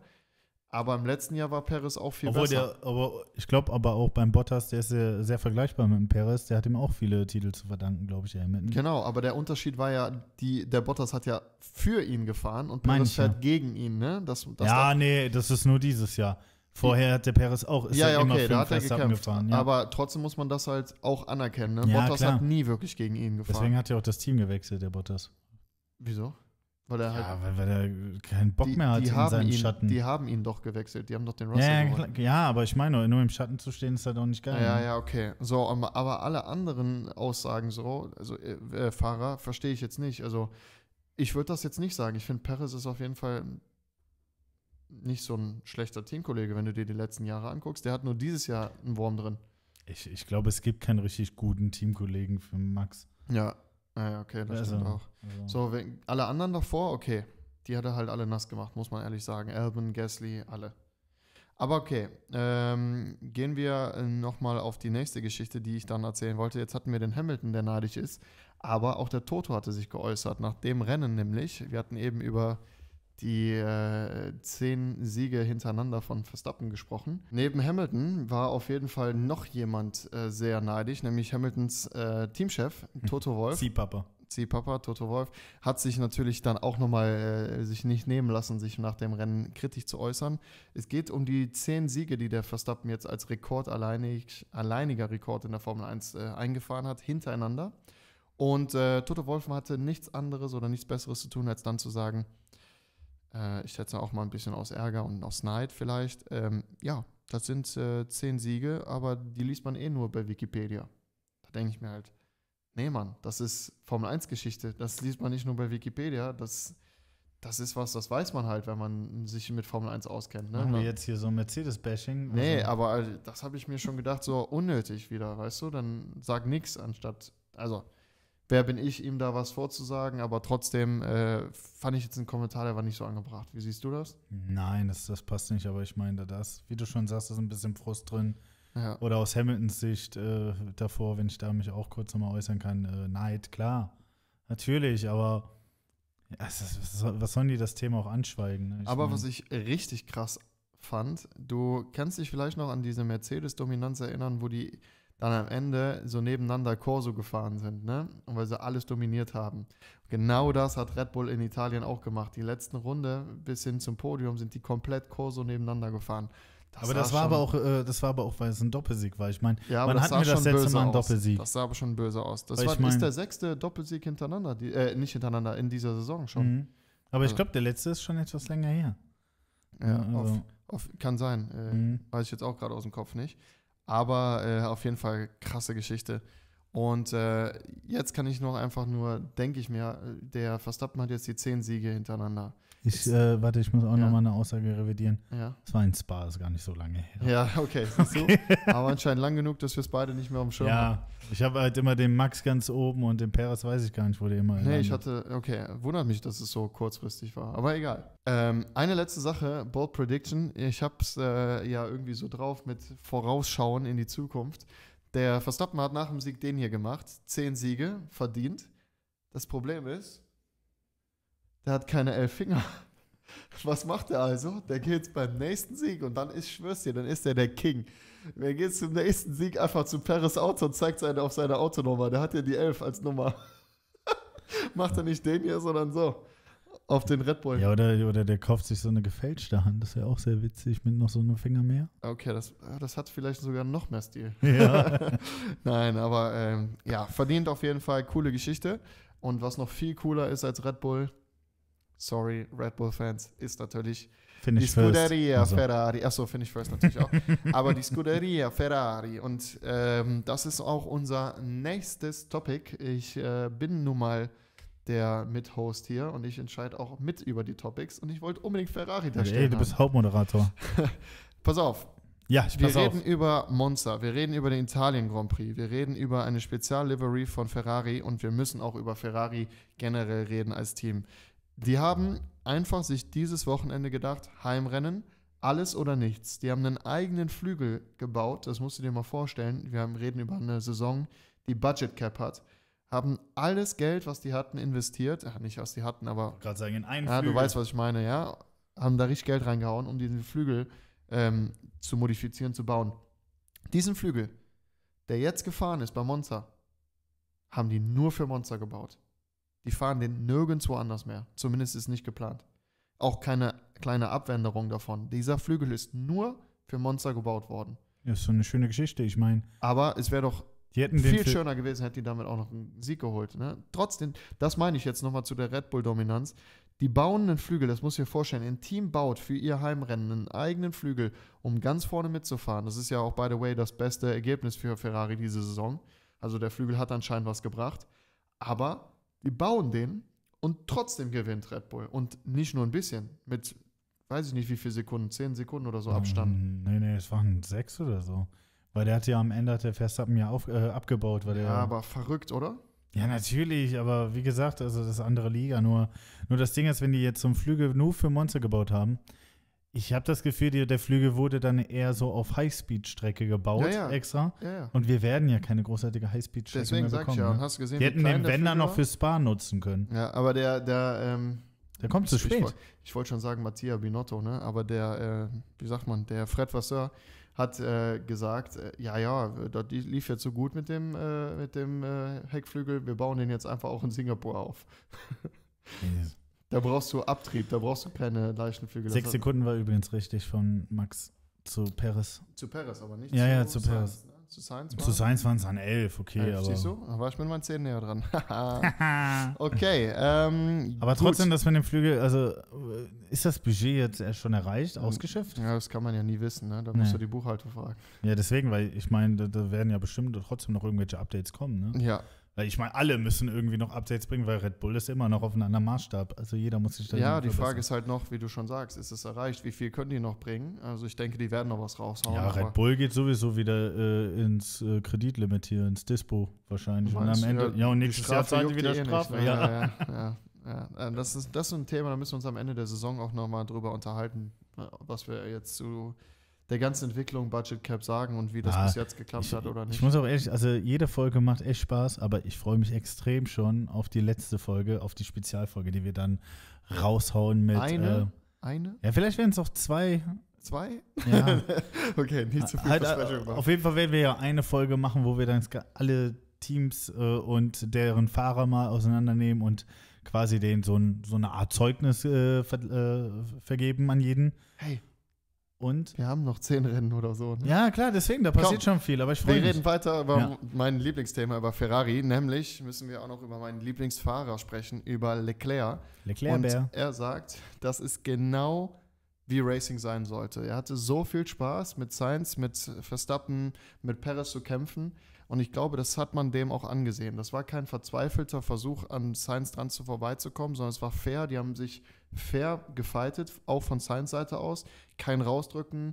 aber im letzten Jahr war Perez auch viel Obwohl besser. Der, aber ich glaube aber auch beim Bottas, der ist sehr, sehr vergleichbar mit dem Perez, der hat ihm auch viele Titel zu verdanken, glaube ich, Genau, aber der Unterschied war ja, die, der Bottas hat ja für ihn gefahren und Perez fährt gegen ihn, ne? Das, das ja, nee, das ist nur dieses Jahr. Vorher hat der Perez auch ist ja, ja, okay, da hat er gekämpft, gefahren, ja. Aber trotzdem muss man das halt auch anerkennen. Ne? Ja, Bottas klar. hat nie wirklich gegen ihn gefahren. Deswegen hat ja auch das Team gewechselt, der Bottas. Wieso? Weil er halt. Ja, weil, weil er keinen Bock die, mehr hat in seinem ihn, Schatten. Die haben ihn doch gewechselt. Die haben doch den Russell. Ja, ja, ja, aber ich meine, nur im Schatten zu stehen ist halt auch nicht geil. Ja, ne? ja, okay. So, aber alle anderen Aussagen so, also äh, äh, Fahrer, verstehe ich jetzt nicht. Also, ich würde das jetzt nicht sagen. Ich finde, Perez ist auf jeden Fall nicht so ein schlechter Teamkollege, wenn du dir die letzten Jahre anguckst. Der hat nur dieses Jahr einen Wurm drin. Ich, ich glaube, es gibt keinen richtig guten Teamkollegen für Max. Ja, ja, ja okay, das also, stimmt auch. Also. So, alle anderen davor, okay. Die hat er halt alle nass gemacht, muss man ehrlich sagen. Alban, Gasly, alle. Aber okay, ähm, gehen wir äh, nochmal auf die nächste Geschichte, die ich dann erzählen wollte. Jetzt hatten wir den Hamilton, der neidisch ist, aber auch der Toto hatte sich geäußert, nach dem Rennen nämlich. Wir hatten eben über die äh, zehn Siege hintereinander von Verstappen gesprochen. Neben Hamilton war auf jeden Fall noch jemand äh, sehr neidisch, nämlich Hamiltons äh, Teamchef, Toto Wolf. Ziehpapa. Ziehpapa, Toto Wolf, hat sich natürlich dann auch nochmal äh, sich nicht nehmen lassen, sich nach dem Rennen kritisch zu äußern. Es geht um die zehn Siege, die der Verstappen jetzt als Rekord alleinig, alleiniger Rekord in der Formel 1 äh, eingefahren hat, hintereinander. Und äh, Toto Wolf hatte nichts anderes oder nichts Besseres zu tun, als dann zu sagen, äh, ich schätze auch mal ein bisschen aus Ärger und aus Neid vielleicht. Ähm, ja, das sind äh, zehn Siege, aber die liest man eh nur bei Wikipedia. Da denke ich mir halt, nee, Mann, das ist Formel-1-Geschichte. Das liest man nicht nur bei Wikipedia. Das, das ist was, das weiß man halt, wenn man sich mit Formel 1 auskennt. Ne? Machen wir jetzt hier so ein Mercedes-Bashing? Nee, also. aber äh, das habe ich mir schon gedacht, so unnötig wieder, weißt du? Dann sag nichts anstatt. Also, wer bin ich, ihm da was vorzusagen, aber trotzdem äh, fand ich jetzt einen Kommentar, der war nicht so angebracht. Wie siehst du das? Nein, das, das passt nicht, aber ich meine, das, wie du schon sagst, ist ein bisschen Frust drin. Ja. Oder aus Hamiltons Sicht äh, davor, wenn ich da mich auch kurz nochmal äußern kann, äh, Neid, klar, natürlich, aber ja, ist, was sollen die das Thema auch anschweigen? Ne? Aber mein, was ich richtig krass fand, du kannst dich vielleicht noch an diese Mercedes-Dominanz erinnern, wo die dann am Ende so nebeneinander Corso gefahren sind, ne? Und weil sie alles dominiert haben. Genau das hat Red Bull in Italien auch gemacht. Die letzten Runde bis hin zum Podium sind die komplett Corso nebeneinander gefahren. Das aber das war aber auch, äh, das war aber auch, weil es ein Doppelsieg war. Ich meine, ja, man hat mir das letzte Mal ein Doppelsieg. Aus. Das sah aber schon böse aus. Das war, ich mein, ist der sechste Doppelsieg hintereinander, die, äh, nicht hintereinander, in dieser Saison schon. Mhm. Aber also. ich glaube, der letzte ist schon etwas länger her. Ja, also. auf, auf, kann sein. Äh, mhm. Weiß ich jetzt auch gerade aus dem Kopf nicht. Aber äh, auf jeden Fall krasse Geschichte. Und äh, jetzt kann ich noch einfach nur, denke ich mir, äh, der Verstappen hat jetzt die zehn Siege hintereinander. Ich, äh, warte, ich muss auch ja. nochmal eine Aussage revidieren. Ja. Es war ein Spa, ist gar nicht so lange her. Ja, okay, siehst Aber anscheinend lang genug, dass wir es beide nicht mehr am Schirm ja. haben. Ja, ich habe halt immer den Max ganz oben und den Peres weiß ich gar nicht, wo der immer Nee, ich hatte, okay, wundert mich, dass es so kurzfristig war. Aber egal. Ähm, eine letzte Sache, Bold Prediction. Ich habe es äh, ja irgendwie so drauf mit Vorausschauen in die Zukunft. Der Verstappen hat nach dem Sieg den hier gemacht. Zehn Siege, verdient. Das Problem ist, der hat keine elf Finger. Was macht er also? Der geht beim nächsten Sieg und dann ist, schwör's dir, dann ist er der King. Wer geht zum nächsten Sieg einfach zu Paris Auto und zeigt seine auf seine Autonummer. Der hat ja die elf als Nummer. macht er nicht den hier, sondern so. Auf den Red Bull. Ja, oder, oder der kauft sich so eine gefälschte Hand. Das wäre auch sehr witzig mit noch so einem Finger mehr. Okay, das, das hat vielleicht sogar noch mehr Stil. Ja. Nein, aber ähm, ja, verdient auf jeden Fall coole Geschichte. Und was noch viel cooler ist als Red Bull, sorry, Red Bull-Fans, ist natürlich finish die Scuderia first. Also. Ferrari. Achso, finde ich First natürlich auch. Aber die Scuderia Ferrari. Und ähm, das ist auch unser nächstes Topic. Ich äh, bin nun mal der Mithost hier und ich entscheide auch mit über die Topics. Und ich wollte unbedingt Ferrari darstellen. Ey, du bist Hauptmoderator. pass auf. Ja, ich Wir reden auf. über Monster, wir reden über den Italien Grand Prix, wir reden über eine Speziallivery von Ferrari und wir müssen auch über Ferrari generell reden als Team. Die haben einfach sich dieses Wochenende gedacht, Heimrennen, alles oder nichts. Die haben einen eigenen Flügel gebaut, das musst du dir mal vorstellen. Wir haben, reden über eine Saison, die Budget Cap hat. Haben alles Geld, was die hatten, investiert. Ach, nicht, was die hatten, aber. Gerade sagen, in einen ja, Flügel. Du weißt, was ich meine, ja. Haben da richtig Geld reingehauen, um diesen Flügel ähm, zu modifizieren, zu bauen. Diesen Flügel, der jetzt gefahren ist bei Monza, haben die nur für Monza gebaut. Die fahren den nirgendwo anders mehr. Zumindest ist nicht geplant. Auch keine kleine Abwanderung davon. Dieser Flügel ist nur für Monster gebaut worden. Ja, ist so eine schöne Geschichte. Ich meine. Aber es wäre doch viel schöner gewesen, hätten die damit auch noch einen Sieg geholt. Ne? Trotzdem, das meine ich jetzt nochmal zu der Red Bull-Dominanz. Die bauen einen Flügel, das muss ich dir vorstellen. Ein Team baut für ihr Heimrennen einen eigenen Flügel, um ganz vorne mitzufahren. Das ist ja auch, by the way, das beste Ergebnis für Ferrari diese Saison. Also der Flügel hat anscheinend was gebracht. Aber die bauen den und trotzdem gewinnt Red Bull. Und nicht nur ein bisschen. Mit, weiß ich nicht wie viele Sekunden, zehn Sekunden oder so ähm, Abstand. Ähm, nee, nee, es waren sechs oder so. Weil der hat ja am Ende, hat der Verstappen ja auf, äh, abgebaut. Weil der, ja, aber verrückt, oder? Ja, natürlich, aber wie gesagt, also das ist andere Liga. Nur, nur das Ding ist, wenn die jetzt zum Flügel nur für Monster gebaut haben, ich habe das Gefühl, die, der Flügel wurde dann eher so auf Highspeed-Strecke gebaut, ja, ja. extra. Ja, und wir werden ja keine großartige Highspeed-Strecke mehr bekommen. Deswegen sag ich ja, ne? hast du gesehen, Die hätten den Wender noch für Spa nutzen können. Ja, aber der, der, ähm, Der kommt zu spät. Ich, ich wollte schon sagen Mattia Binotto, ne, aber der, äh, wie sagt man, der Fred Vasseur hat äh, gesagt, äh, ja, ja, das lief jetzt so gut mit dem, äh, mit dem äh, Heckflügel, wir bauen den jetzt einfach auch in Singapur auf. Da brauchst du Abtrieb, da brauchst du keine Leichenflügel. Sechs Sekunden war übrigens richtig von Max zu Paris. Zu Paris, aber nicht ja, zu Ja, zu Paris. Ne? Zu Science waren Zu Science waren es dann elf, okay. Äh, elf, aber siehst du? Da war ich mit meinen Zähnen näher dran. okay. Ähm, aber gut. trotzdem, dass man den Flügel, also äh, ist das Budget jetzt schon erreicht, ähm, ausgeschöpft? Ja, das kann man ja nie wissen, ne? Da nee. musst du die Buchhaltung fragen. Ja, deswegen, weil ich meine, da, da werden ja bestimmt trotzdem noch irgendwelche Updates kommen, ne? Ja, weil ich meine, alle müssen irgendwie noch Updates bringen, weil Red Bull ist immer noch auf einem anderen Maßstab. Also jeder muss sich da. Ja, die Frage ist halt noch, wie du schon sagst, ist es erreicht? Wie viel können die noch bringen? Also ich denke, die werden noch was raushauen. Ja, Red Bull geht sowieso wieder äh, ins äh, Kreditlimit hier, ins Dispo wahrscheinlich. Und am Ende, ja, und nächstes Jahr zahlen die wieder eh Strafe. Nicht, ne? ja. ja, ja, ja. Äh, das ist, das ist ein Thema, da müssen wir uns am Ende der Saison auch nochmal drüber unterhalten, äh, was wir jetzt zu der ganzen Entwicklung Budget Cap sagen und wie das ah, bis jetzt geklappt ich, hat oder nicht. Ich muss auch ehrlich, also jede Folge macht echt Spaß, aber ich freue mich extrem schon auf die letzte Folge, auf die Spezialfolge, die wir dann raushauen mit. Eine? Äh, eine? Ja, vielleicht werden es auch zwei. Zwei? Ja. okay, nicht zu viel halt, äh, Auf jeden Fall werden wir ja eine Folge machen, wo wir dann alle Teams äh, und deren Fahrer mal auseinandernehmen und quasi denen so, ein, so eine Art Zeugnis äh, ver, äh, vergeben an jeden. Hey, und wir haben noch zehn Rennen oder so. Ne? Ja, klar, deswegen, da passiert Komm, schon viel, aber ich freue mich. Wir reden weiter über ja. mein Lieblingsthema, über Ferrari. Nämlich müssen wir auch noch über meinen Lieblingsfahrer sprechen, über Leclerc. Leclerc. Und Bär. er sagt, das ist genau wie Racing sein sollte. Er hatte so viel Spaß mit Sainz, mit Verstappen, mit Perez zu kämpfen. Und ich glaube, das hat man dem auch angesehen. Das war kein verzweifelter Versuch, an Science dran zu vorbeizukommen, sondern es war fair. Die haben sich fair gefightet, auch von Science Seite aus. Kein Rausdrücken,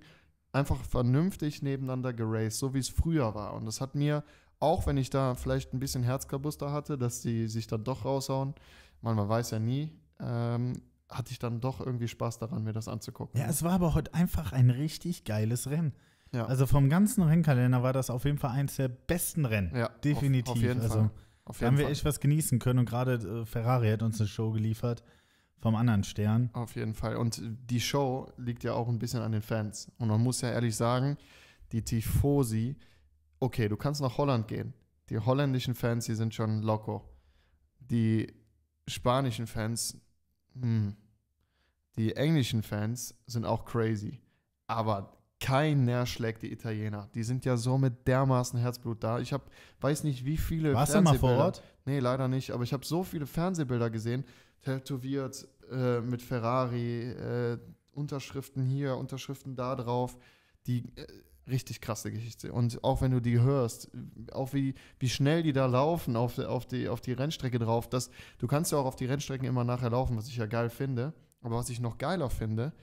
einfach vernünftig nebeneinander geraced, so wie es früher war. Und das hat mir, auch wenn ich da vielleicht ein bisschen Herzkabuster hatte, dass die sich dann doch raushauen, man, man weiß ja nie, ähm, hatte ich dann doch irgendwie Spaß daran, mir das anzugucken. Ja, es war aber heute einfach ein richtig geiles Rennen. Ja. Also vom ganzen Rennkalender war das auf jeden Fall eins der besten Rennen. Ja, definitiv. Auf, auf jeden also Fall. Auf jeden haben Fall. wir echt was genießen können und gerade äh, Ferrari hat uns eine Show geliefert vom anderen Stern. Auf jeden Fall. Und die Show liegt ja auch ein bisschen an den Fans. Und man muss ja ehrlich sagen, die Tifosi, okay, du kannst nach Holland gehen. Die holländischen Fans, die sind schon loco. Die spanischen Fans, mh. Hm. die englischen Fans sind auch crazy. Aber kein schlägt die Italiener. Die sind ja so mit dermaßen Herzblut da. Ich habe, weiß nicht, wie viele. Warst du mal vor Ort? Nee, leider nicht. Aber ich habe so viele Fernsehbilder gesehen. Tätowiert äh, mit Ferrari, äh, Unterschriften hier, Unterschriften da drauf. Die äh, richtig krasse Geschichte. Und auch wenn du die hörst, auch wie, wie schnell die da laufen auf, auf, die, auf die Rennstrecke drauf. Das, du kannst ja auch auf die Rennstrecken immer nachher laufen, was ich ja geil finde. Aber was ich noch geiler finde,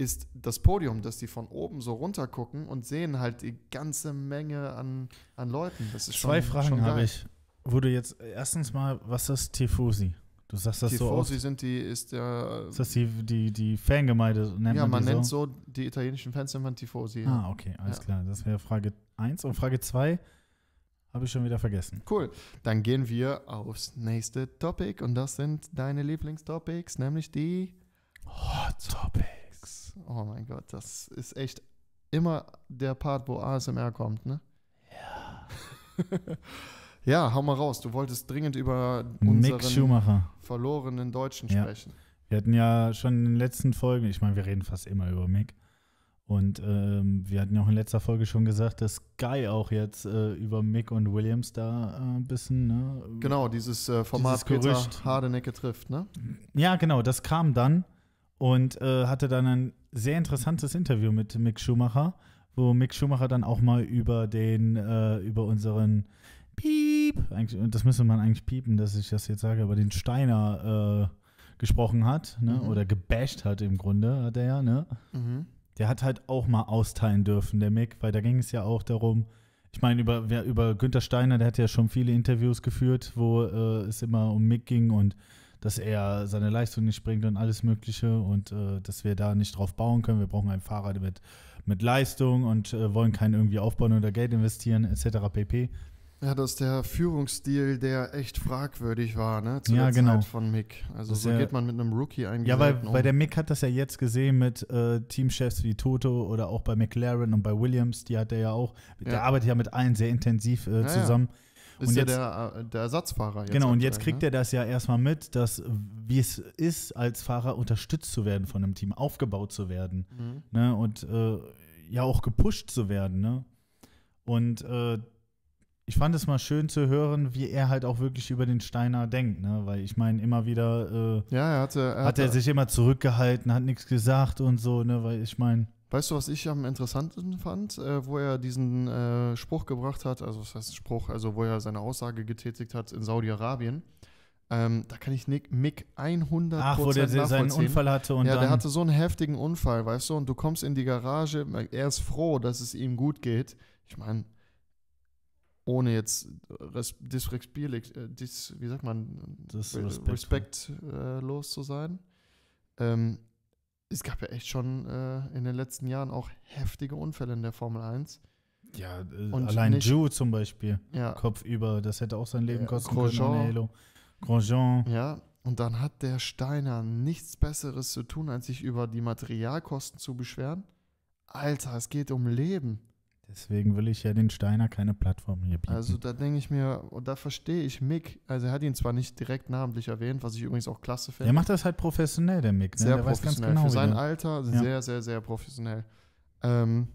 ist das Podium, dass die von oben so runter gucken und sehen halt die ganze Menge an, an Leuten. Das ist Zwei schon, Fragen habe ich. Wurde jetzt erstens mal, was ist Tifosi? Du sagst das Tifosi so Tifosi sind die, ist der. Ist das die, die, die Fangemeinde? Nennt ja, man, man nennt so? so? die italienischen Fans immer Tifosi. Ja. Ah, okay, alles ja. klar. Das wäre Frage 1. Und Frage 2 habe ich schon wieder vergessen. Cool. Dann gehen wir aufs nächste Topic und das sind deine Lieblingstopics, nämlich die Hot Topics oh mein Gott, das ist echt immer der Part, wo ASMR kommt, ne? Ja. ja, hau mal raus. Du wolltest dringend über unseren verlorenen Deutschen ja. sprechen. Wir hatten ja schon in den letzten Folgen, ich meine, wir reden fast immer über Mick. Und ähm, wir hatten ja auch in letzter Folge schon gesagt, dass Guy auch jetzt äh, über Mick und Williams da äh, ein bisschen. Ne, genau, dieses äh, Format dieses Gerücht. Peter Hardenecke trifft, ne? Ja, genau, das kam dann und äh, hatte dann ein sehr interessantes Interview mit Mick Schumacher, wo Mick Schumacher dann auch mal über den, äh, über unseren Piep, eigentlich, das müsste man eigentlich piepen, dass ich das jetzt sage, über den Steiner äh, gesprochen hat, ne? Mhm. oder gebasht hat im Grunde, hat er ja, ne? Mhm. Der hat halt auch mal austeilen dürfen, der Mick, weil da ging es ja auch darum, ich meine, über, über Günther Steiner, der hat ja schon viele Interviews geführt, wo äh, es immer um Mick ging und dass er seine Leistung nicht bringt und alles Mögliche und äh, dass wir da nicht drauf bauen können. Wir brauchen einen Fahrrad mit, mit Leistung und äh, wollen keinen irgendwie aufbauen oder Geld investieren etc. pp. Ja, das ist der Führungsstil, der echt fragwürdig war, ne? Zu ja, der genau. Zeit von Mick. Also das so geht man mit einem Rookie eigentlich. Ja, weil um. bei der Mick hat das ja jetzt gesehen mit äh, Teamchefs wie Toto oder auch bei McLaren und bei Williams, die hat er ja auch, ja. der arbeitet ja mit allen sehr intensiv äh, ja, zusammen. Ja ist und ja der, äh, der Ersatzfahrer jetzt. Genau, und jetzt kriegt ne? er das ja erstmal mit, dass wie es ist, als Fahrer unterstützt zu werden von einem Team, aufgebaut zu werden. Mhm. Ne? Und äh, ja auch gepusht zu werden. Ne? Und äh, ich fand es mal schön zu hören, wie er halt auch wirklich über den Steiner denkt, ne? Weil ich meine, immer wieder äh, ja, er hatte, er hat er sich immer zurückgehalten, hat nichts gesagt und so, ne? Weil ich meine. Weißt du, was ich am interessantesten fand, äh, wo er diesen äh, Spruch gebracht hat, also was heißt Spruch, also wo er seine Aussage getätigt hat in Saudi-Arabien? Ähm, da kann ich Nick, Mick 100 Ach, wo der seinen Unfall hatte und Ja, der hatte so einen heftigen Unfall, weißt du, und du kommst in die Garage, er ist froh, dass es ihm gut geht. Ich meine, ohne jetzt disrespektierlich, äh, dis, wie sagt man, respektlos äh, zu sein. Ähm, es gab ja echt schon äh, in den letzten Jahren auch heftige Unfälle in der Formel 1. Ja, äh, allein nicht, Ju zum Beispiel. Ja. Kopfüber, das hätte auch sein Leben äh, kosten ja, können. Grosjean. Ja, und dann hat der Steiner nichts Besseres zu tun, als sich über die Materialkosten zu beschweren. Alter, es geht um Leben. Deswegen will ich ja den Steiner keine Plattform hier bieten. Also da denke ich mir, und da verstehe ich Mick. Also er hat ihn zwar nicht direkt namentlich erwähnt, was ich übrigens auch klasse finde. Er macht das halt professionell, der Mick. Ne? Sehr der professionell. Genau, Für sein Alter ja. sehr, sehr, sehr professionell. Ähm,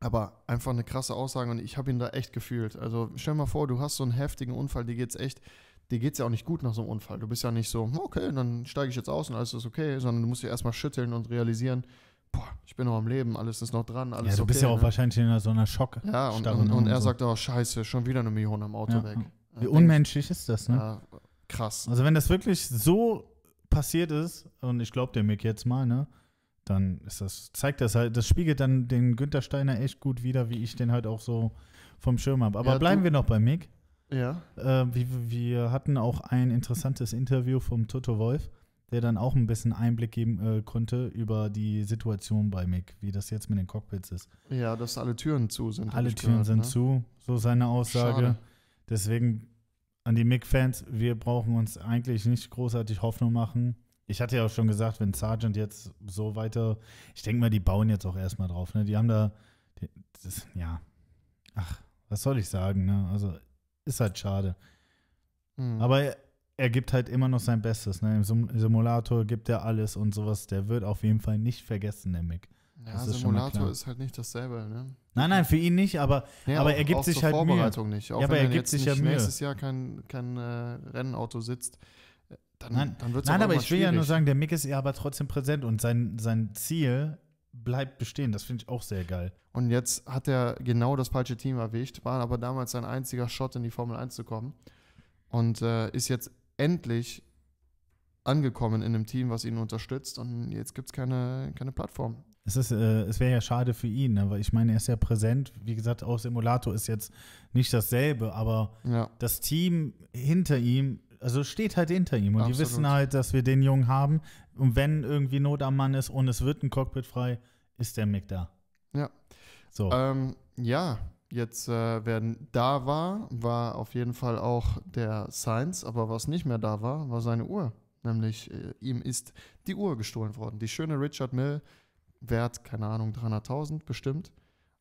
aber einfach eine krasse Aussage und ich habe ihn da echt gefühlt. Also stell mal vor, du hast so einen heftigen Unfall, dir geht's echt, dir geht's ja auch nicht gut nach so einem Unfall. Du bist ja nicht so, hm, okay, dann steige ich jetzt aus und alles ist okay, sondern du musst dich erstmal schütteln und realisieren, boah, ich bin noch am Leben, alles ist noch dran, alles Ja, du okay, bist ja auch ne? wahrscheinlich in so einer Schock. Ja, und, und, und er so. sagt auch, scheiße, schon wieder eine Million am Auto ja. weg. Wie unmenschlich ist das, ne? Ja, krass. Also wenn das wirklich so passiert ist, und ich glaube dem Mick jetzt mal, ne? Dann ist das, zeigt das halt, das spiegelt dann den Günther Steiner echt gut wieder, wie ich den halt auch so vom Schirm habe. Aber ja, bleiben du, wir noch bei Mick. Ja. Äh, wir, wir hatten auch ein interessantes Interview vom Toto Wolf der dann auch ein bisschen Einblick geben äh, konnte über die Situation bei Mick, wie das jetzt mit den Cockpits ist. Ja, dass alle Türen zu sind. Alle Türen gehört, sind ne? zu, so seine Aussage. Schade. Deswegen an die Mick-Fans, wir brauchen uns eigentlich nicht großartig Hoffnung machen. Ich hatte ja auch schon gesagt, wenn Sargent jetzt so weiter, ich denke mal, die bauen jetzt auch erstmal drauf. Ne? Die haben da, die, das, ja, ach, was soll ich sagen? Ne? Also ist halt schade. Hm. Aber er gibt halt immer noch sein Bestes. Ne? Im Simulator gibt er alles und sowas. Der wird auf jeden Fall nicht vergessen, der Mick. Ja, ist Simulator ist halt nicht dasselbe. Ne? Nein, nein, für ihn nicht, aber, nee, aber er gibt auch sich zur halt Vorbereitung Mühe. nicht. Auch ja, aber er gibt sich ja Mühe. nächstes Jahr kein, kein äh, Rennauto sitzt, äh, dann, nein, dann wird es Nein, aber ich will schwierig. ja nur sagen, der Mick ist ja aber trotzdem präsent und sein, sein Ziel bleibt bestehen. Das finde ich auch sehr geil. Und jetzt hat er genau das falsche Team erwischt, war aber damals sein einziger Shot in die Formel 1 zu kommen und äh, ist jetzt endlich angekommen in einem Team, was ihn unterstützt und jetzt gibt es keine, keine Plattform. Es, äh, es wäre ja schade für ihn, aber ich meine, er ist ja präsent. Wie gesagt, auch Simulator ist jetzt nicht dasselbe, aber ja. das Team hinter ihm, also steht halt hinter ihm und Absolut. die wissen halt, dass wir den Jungen haben. Und wenn irgendwie Not am Mann ist und es wird ein Cockpit frei, ist der Mick da. Ja. So. Ähm, ja, Jetzt, äh, wer da war, war auf jeden Fall auch der Science, aber was nicht mehr da war, war seine Uhr. Nämlich äh, ihm ist die Uhr gestohlen worden. Die schöne Richard Mill, wert, keine Ahnung, 300.000 bestimmt.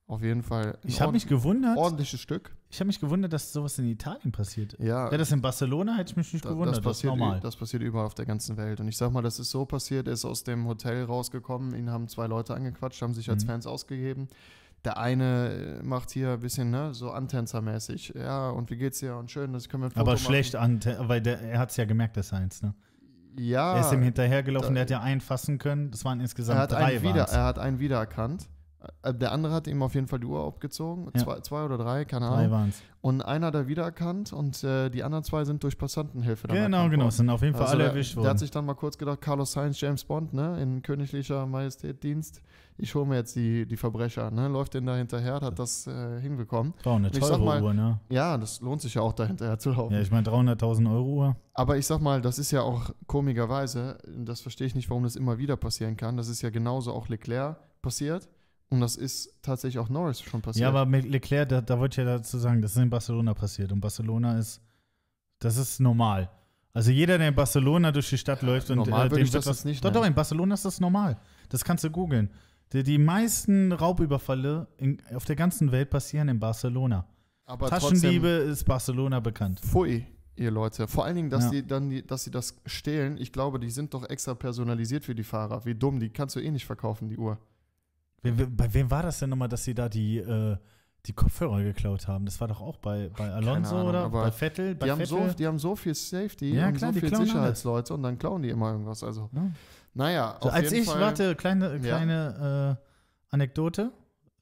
Auf jeden Fall. Ich mich gewundert. Ordentliches Stück. Ich habe mich gewundert, dass sowas in Italien passiert. Ja. Wäre das in Barcelona, hätte ich mich nicht da, gewundert. Das passiert, das, normal. das passiert überall auf der ganzen Welt. Und ich sag mal, das ist so passiert. Er ist aus dem Hotel rausgekommen, ihn haben zwei Leute angequatscht, haben sich als mhm. Fans ausgegeben der eine macht hier ein bisschen ne, so Antänzermäßig. Ja, und wie geht's dir? Und schön, das können wir ein Foto Aber machen. schlecht, weil der, er hat es ja gemerkt, der Seins, ne? Ja. Er ist ihm hinterhergelaufen, da, der hat ja einen fassen können. Das waren insgesamt er hat drei. Einen wieder, er hat einen wiedererkannt. Äh, der andere hat ihm auf jeden Fall die Uhr abgezogen. Ja. Zwei, zwei, oder drei, keine Ahnung. Drei waren's. Und einer hat er wiedererkannt und äh, die anderen zwei sind durch Passantenhilfe dann Genau, genau. Worden. Sind auf jeden Fall also alle erwischt worden. Der hat sich dann mal kurz gedacht: Carlos Sainz, James Bond, ne? In königlicher Majestätdienst. Ich hole mir jetzt die, die Verbrecher, ne? Läuft den da hinterher, hat das äh, hinbekommen. War eine teure mal, Uhr, ne? Ja, das lohnt sich ja auch, da hinterher zu laufen. Ja, ich meine, 300.000 Euro Uhr. Aber ich sag mal, das ist ja auch komischerweise, das verstehe ich nicht, warum das immer wieder passieren kann. Das ist ja genauso auch Leclerc passiert und das ist tatsächlich auch Norris schon passiert. Ja, aber mit Leclerc, da, da wollte ich ja dazu sagen, das ist in Barcelona passiert. Und Barcelona ist, das ist normal. Also jeder, der in Barcelona durch die Stadt ja, läuft und normal äh, dem ich das was, nicht. Doch, doch, in Barcelona ist das normal. Das kannst du googeln. Die, die, meisten Raubüberfälle in, auf der ganzen Welt passieren in Barcelona. Aber Taschendiebe ist Barcelona bekannt. Pfui, ihr Leute. Vor allen Dingen, dass ja. die dann, die, dass sie das stehlen. Ich glaube, die sind doch extra personalisiert für die Fahrer. Wie dumm, die kannst du eh nicht verkaufen, die Uhr. Bei wem war das denn nochmal, dass sie da die, äh, die Kopfhörer geklaut haben? Das war doch auch bei, bei Alonso Ahnung, oder bei Vettel? Bei die, Vettel? Haben so, die haben so viel Safety ja, und so viel Sicherheitsleute alles. und dann klauen die immer irgendwas. Also, ja. naja. So, als ich, Fall, warte, kleine, kleine ja. äh, Anekdote.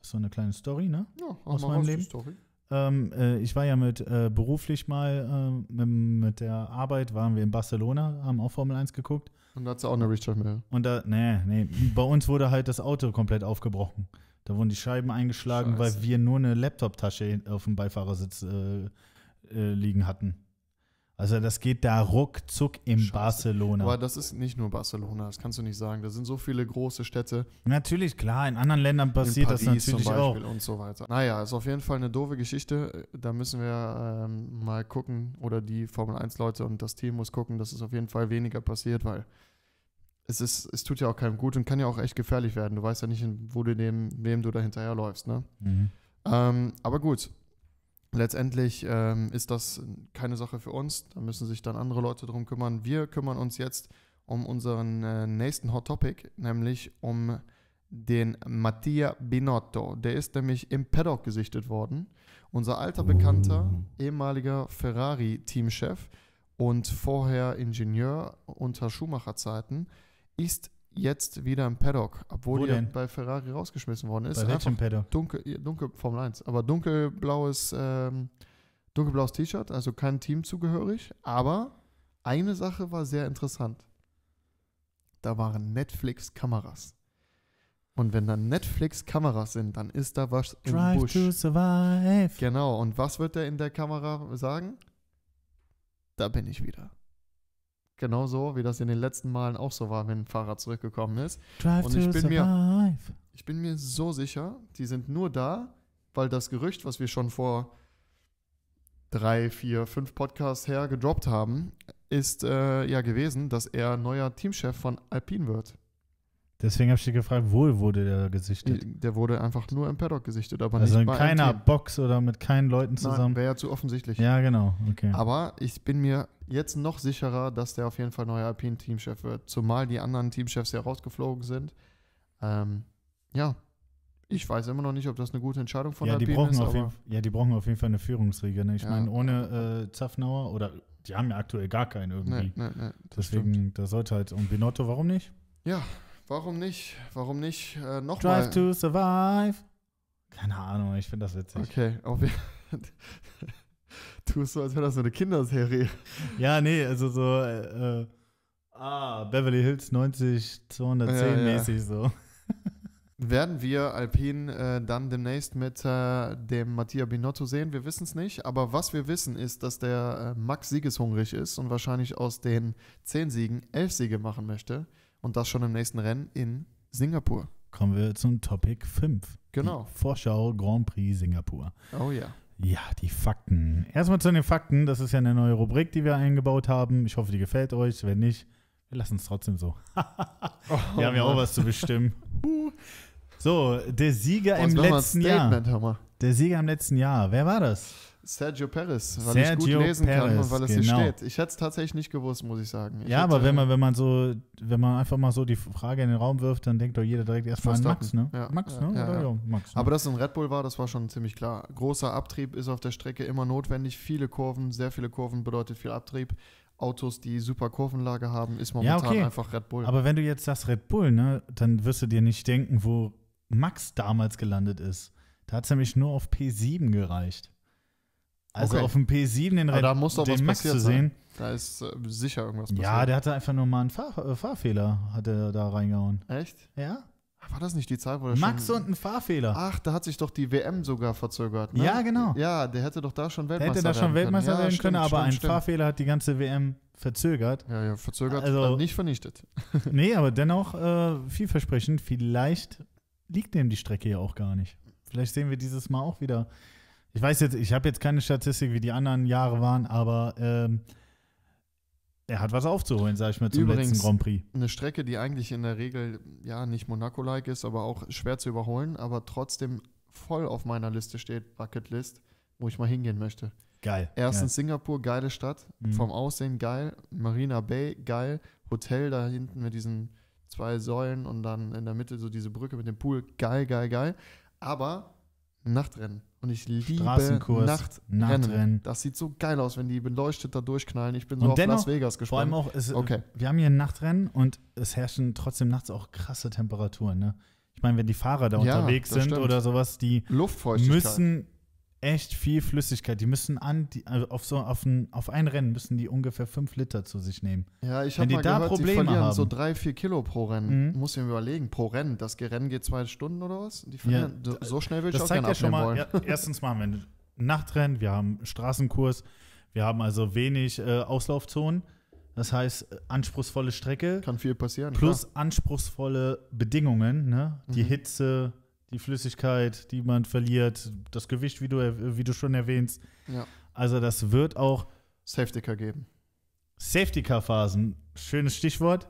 So eine kleine Story, ne? Ja, aus meinem Leben. Story. Ähm, äh, ich war ja mit äh, beruflich mal äh, mit der Arbeit, waren wir in Barcelona, haben auch Formel 1 geguckt. Und da hat sie auch eine Richard mehr. Und da, nee, nee, bei uns wurde halt das Auto komplett aufgebrochen. Da wurden die Scheiben eingeschlagen, Scheiße. weil wir nur eine Laptoptasche auf dem Beifahrersitz äh, äh, liegen hatten. Also das geht da ruckzuck in Scheiße. Barcelona. Aber das ist nicht nur Barcelona, das kannst du nicht sagen. Da sind so viele große Städte. Natürlich, klar, in anderen Ländern passiert das natürlich auch. Und so weiter. Naja, ist auf jeden Fall eine doofe Geschichte. Da müssen wir ähm, mal gucken, oder die Formel 1-Leute und das Team muss gucken, dass es auf jeden Fall weniger passiert, weil es, ist, es tut ja auch keinem gut und kann ja auch echt gefährlich werden. Du weißt ja nicht, wo du dem, wem du da hinterherläufst. Ne? Mhm. Ähm, aber gut, letztendlich ähm, ist das keine Sache für uns. Da müssen sich dann andere Leute drum kümmern. Wir kümmern uns jetzt um unseren äh, nächsten Hot Topic, nämlich um den Mattia Binotto. Der ist nämlich im Paddock gesichtet worden. Unser alter Bekannter, oh. ehemaliger Ferrari-Teamchef und vorher Ingenieur unter Schumacher-Zeiten, ist jetzt wieder im Paddock, obwohl er bei Ferrari rausgeschmissen worden ist. Bei welchem Paddock? Dunkel, dunkel Formel 1, aber dunkelblaues, ähm, dunkelblaues T-Shirt, also kein Team zugehörig. Aber eine Sache war sehr interessant. Da waren Netflix-Kameras. Und wenn da Netflix-Kameras sind, dann ist da was im Drive Busch. To survive. Genau, und was wird der in der Kamera sagen? Da bin ich wieder. Genauso wie das in den letzten Malen auch so war, wenn ein Fahrer zurückgekommen ist. Drive und ich bin, mir, ich bin mir so sicher, die sind nur da, weil das Gerücht, was wir schon vor drei, vier, fünf Podcasts her gedroppt haben, ist äh, ja gewesen, dass er neuer Teamchef von Alpine wird. Deswegen habe ich dich gefragt, wo wurde der gesichtet? Äh, der wurde einfach nur im Paddock gesichtet, aber also nicht Also in keiner Box oder mit keinen Leuten zusammen. Wäre ja zu offensichtlich. Ja, genau. Okay. Aber ich bin mir jetzt noch sicherer, dass der auf jeden Fall neuer Alpine-Teamchef wird, zumal die anderen Teamchefs ja rausgeflogen sind. Ähm, ja, ich weiß immer noch nicht, ob das eine gute Entscheidung von ja, Alpine die brauchen ist. Auf jeden, ja, die brauchen auf jeden Fall eine Führungsriege. Ne? Ich ja. meine, ohne äh, Zaffnauer oder die haben ja aktuell gar keinen irgendwie. Nee, nee, nee, Deswegen, stimmt. da sollte halt und Binotto, warum nicht? Ja, Warum nicht? Warum nicht äh, nochmal? Drive to Survive. Keine Ahnung, ich finde das witzig. Okay, auch wir. Tust so, als wäre das so eine Kinderserie. Ja, nee, also so. Äh, äh ah, Beverly Hills 90 210 ja, ja. mäßig so. Werden wir Alpin äh, dann demnächst mit äh, dem Mattia Binotto sehen? Wir wissen es nicht, aber was wir wissen ist, dass der äh, Max siegeshungrig ist und wahrscheinlich aus den 10 Siegen 11 Siege machen möchte. Und das schon im nächsten Rennen in Singapur. Kommen wir zum Topic 5. Genau. Die Vorschau Grand Prix Singapur. Oh ja. Ja, die Fakten. Erstmal zu den Fakten. Das ist ja eine neue Rubrik, die wir eingebaut haben. Ich hoffe, die gefällt euch. Wenn nicht, wir lassen es trotzdem so. Oh, wir haben Mann. ja auch was zu bestimmen. so, der Sieger Boah, im letzten Jahr. Hammer. Der Sieger im letzten Jahr. Wer war das? Sergio Perez, weil Sergio ich gut lesen Perez, kann und weil es genau. hier steht. Ich hätte es tatsächlich nicht gewusst, muss ich sagen. Ich ja, aber wenn äh, man, wenn man so, wenn man einfach mal so die Frage in den Raum wirft, dann denkt doch jeder direkt erstmal an Max, ne? Ja. Max, ja, ne? Ja, ja. Max, ne? Aber dass es ein Red Bull war, das war schon ziemlich klar. Großer Abtrieb ist auf der Strecke immer notwendig. Viele Kurven, sehr viele Kurven bedeutet viel Abtrieb. Autos, die super Kurvenlage haben, ist momentan okay. einfach Red Bull. Aber wenn du jetzt sagst Red Bull, ne, dann wirst du dir nicht denken, wo Max damals gelandet ist. Da hat es nämlich nur auf P7 gereicht. Also okay. auf dem P7 den, Red, da muss doch den Max zu sehen. Sein. Da ist äh, sicher irgendwas passiert. Ja, der hatte einfach nur mal einen Fahr äh, Fahrfehler, hat er da reingehauen. Echt? Ja. War das nicht die Zeit, wo der Max schon, und ein Fahrfehler. Ach, da hat sich doch die WM sogar verzögert. Ne? Ja, genau. Ja, der hätte doch da schon Weltmeister werden können. Hätte da schon Weltmeister werden können, stimmt, aber stimmt, ein stimmt. Fahrfehler hat die ganze WM verzögert. Ja, ja, verzögert, also, nicht vernichtet. nee, aber dennoch äh, vielversprechend. Vielleicht liegt dem die Strecke ja auch gar nicht. Vielleicht sehen wir dieses Mal auch wieder ich weiß jetzt, ich habe jetzt keine Statistik, wie die anderen Jahre waren, aber ähm, er hat was aufzuholen, sage ich mal, zum Übrigens, letzten Grand Prix. Eine Strecke, die eigentlich in der Regel ja nicht Monaco-like ist, aber auch schwer zu überholen, aber trotzdem voll auf meiner Liste steht, Bucketlist, wo ich mal hingehen möchte. Geil. Erstens ja. Singapur, geile Stadt, mhm. vom Aussehen geil, Marina Bay, geil, Hotel da hinten mit diesen zwei Säulen und dann in der Mitte so diese Brücke mit dem Pool, geil, geil, geil. Aber Nachtrennen. Und ich liebe Straßenkurs, Nachtrennen. Nachtrennen. Das sieht so geil aus, wenn die beleuchtet da durchknallen. Ich bin so und auf dennoch, Las Vegas gespannt. Vor allem auch, es, okay. wir haben hier ein Nachtrennen und es herrschen trotzdem nachts auch krasse Temperaturen. Ne? Ich meine, wenn die Fahrer da ja, unterwegs sind stimmt. oder sowas, die müssen echt viel Flüssigkeit. Die müssen an, die, also auf so auf ein, auf ein Rennen müssen die ungefähr fünf Liter zu sich nehmen. Ja, ich habe mal da gehört, Probleme die verlieren haben. so drei, vier Kilo pro Rennen. Mhm. Muss ich mir überlegen, pro Rennen. Das Rennen geht zwei Stunden oder was? Die verlieren, ja, so schnell will ich auch gerne ja abnehmen mal, wollen. Ja, erstens mal, wenn Nachtrennen, wir haben Straßenkurs, wir haben also wenig äh, Auslaufzonen. Das heißt, äh, anspruchsvolle Strecke. Kann viel passieren. Plus klar. anspruchsvolle Bedingungen, ne? Die mhm. Hitze, die Flüssigkeit, die man verliert, das Gewicht, wie du, wie du schon erwähnst. Ja. Also das wird auch Safety Car geben. Safety Car Phasen, schönes Stichwort.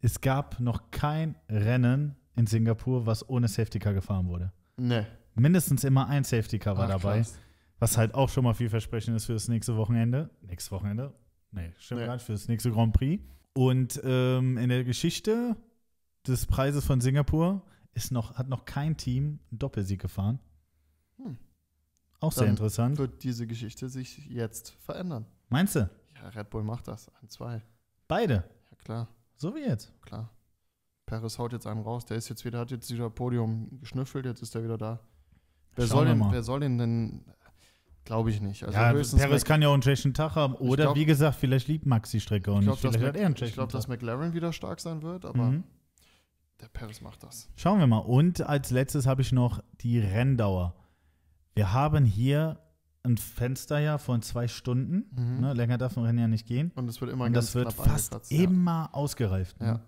Es gab noch kein Rennen in Singapur, was ohne Safety Car gefahren wurde. Nee. Mindestens immer ein Safety Car war Ach, dabei. Krass. Was halt auch schon mal vielversprechend ist für das nächste Wochenende. Nächstes Wochenende? Nee, stimmt nee. gar nicht, für das nächste Grand Prix. Und ähm, in der Geschichte des Preises von Singapur ist noch, hat noch kein Team einen Doppelsieg gefahren. Hm. Auch sehr Dann interessant. Wird diese Geschichte sich jetzt verändern? Meinst du? Ja, Red Bull macht das. Ein, zwei. Beide? Ja, klar. So wie jetzt? Klar. Paris haut jetzt einen raus. Der ist jetzt wieder, hat jetzt wieder Podium geschnüffelt, jetzt ist er wieder da. Wer, Schauen soll den, wer soll den denn Glaube ich nicht. Also ja, Paris Mac kann ja auch einen schlechten Tag haben. Oder glaub, wie gesagt, vielleicht liebt Max die Strecke und glaub, vielleicht hat er Ich glaube, dass McLaren wieder stark sein wird, aber mhm. Der Paris macht das. Schauen wir mal. Und als letztes habe ich noch die Renndauer. Wir haben hier ein Fenster ja von zwei Stunden. Mhm. Ne? Länger darf ein Rennen ja nicht gehen. Und es wird immer Und ganz das wird fast ja. immer ausgereift. Ne? Ja.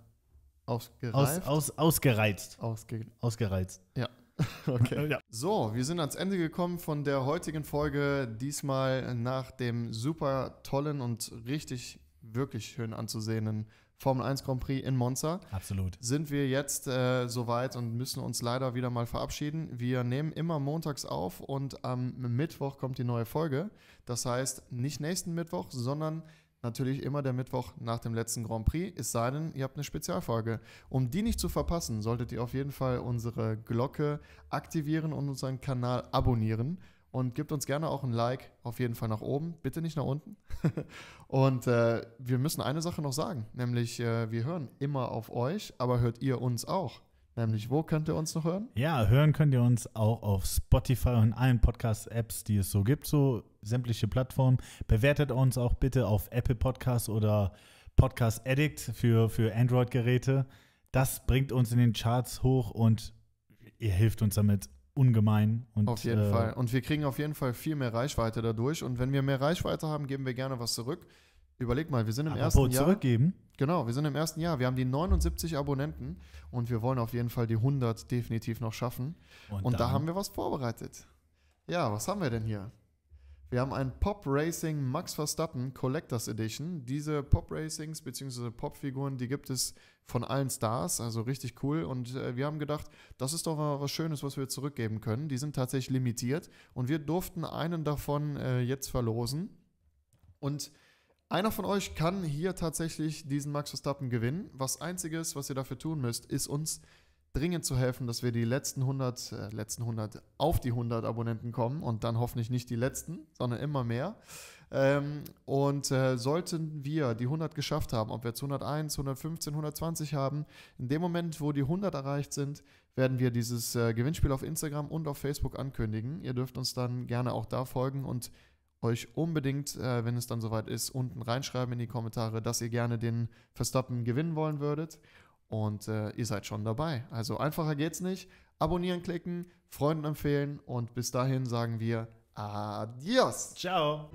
Ausgereift? Aus, aus, ausgereizt. Ausge ausgereizt. Ja. Okay. ja. So, wir sind ans Ende gekommen von der heutigen Folge. Diesmal nach dem super tollen und richtig, wirklich schön anzusehenden Formel 1 Grand Prix in Monza. Absolut. Sind wir jetzt äh, soweit und müssen uns leider wieder mal verabschieden. Wir nehmen immer montags auf und am Mittwoch kommt die neue Folge. Das heißt, nicht nächsten Mittwoch, sondern natürlich immer der Mittwoch nach dem letzten Grand Prix, es sei denn, ihr habt eine Spezialfolge. Um die nicht zu verpassen, solltet ihr auf jeden Fall unsere Glocke aktivieren und unseren Kanal abonnieren und gebt uns gerne auch ein Like, auf jeden Fall nach oben, bitte nicht nach unten. und äh, wir müssen eine Sache noch sagen, nämlich äh, wir hören immer auf euch, aber hört ihr uns auch? Nämlich, wo könnt ihr uns noch hören? Ja, hören könnt ihr uns auch auf Spotify und allen Podcast-Apps, die es so gibt, so sämtliche Plattformen. Bewertet uns auch bitte auf Apple Podcasts oder Podcast Addict für, für Android-Geräte. Das bringt uns in den Charts hoch und ihr hilft uns damit, ungemein. Und, auf jeden äh, Fall. Und wir kriegen auf jeden Fall viel mehr Reichweite dadurch. Und wenn wir mehr Reichweite haben, geben wir gerne was zurück. Überleg mal, wir sind im ersten Jahr. zurückgeben. Genau, wir sind im ersten Jahr. Wir haben die 79 Abonnenten und wir wollen auf jeden Fall die 100 definitiv noch schaffen. Und, und da haben wir was vorbereitet. Ja, was haben wir denn hier? Wir haben ein Pop Racing Max Verstappen Collectors Edition. Diese Pop Racings bzw. Pop Figuren, die gibt es von allen Stars, also richtig cool. Und äh, wir haben gedacht, das ist doch was Schönes, was wir zurückgeben können. Die sind tatsächlich limitiert und wir durften einen davon äh, jetzt verlosen. Und einer von euch kann hier tatsächlich diesen Max Verstappen gewinnen. Was einziges, was ihr dafür tun müsst, ist uns dringend zu helfen, dass wir die letzten 100, äh, letzten 100 auf die 100 Abonnenten kommen und dann hoffentlich nicht die letzten, sondern immer mehr. Ähm, und äh, sollten wir die 100 geschafft haben, ob wir jetzt 101, 115, 120 haben, in dem Moment, wo die 100 erreicht sind, werden wir dieses äh, Gewinnspiel auf Instagram und auf Facebook ankündigen. Ihr dürft uns dann gerne auch da folgen und euch unbedingt, äh, wenn es dann soweit ist, unten reinschreiben in die Kommentare, dass ihr gerne den Verstappen gewinnen wollen würdet und äh, ihr seid schon dabei. Also einfacher geht's nicht. Abonnieren klicken, Freunden empfehlen und bis dahin sagen wir Adios. Ciao.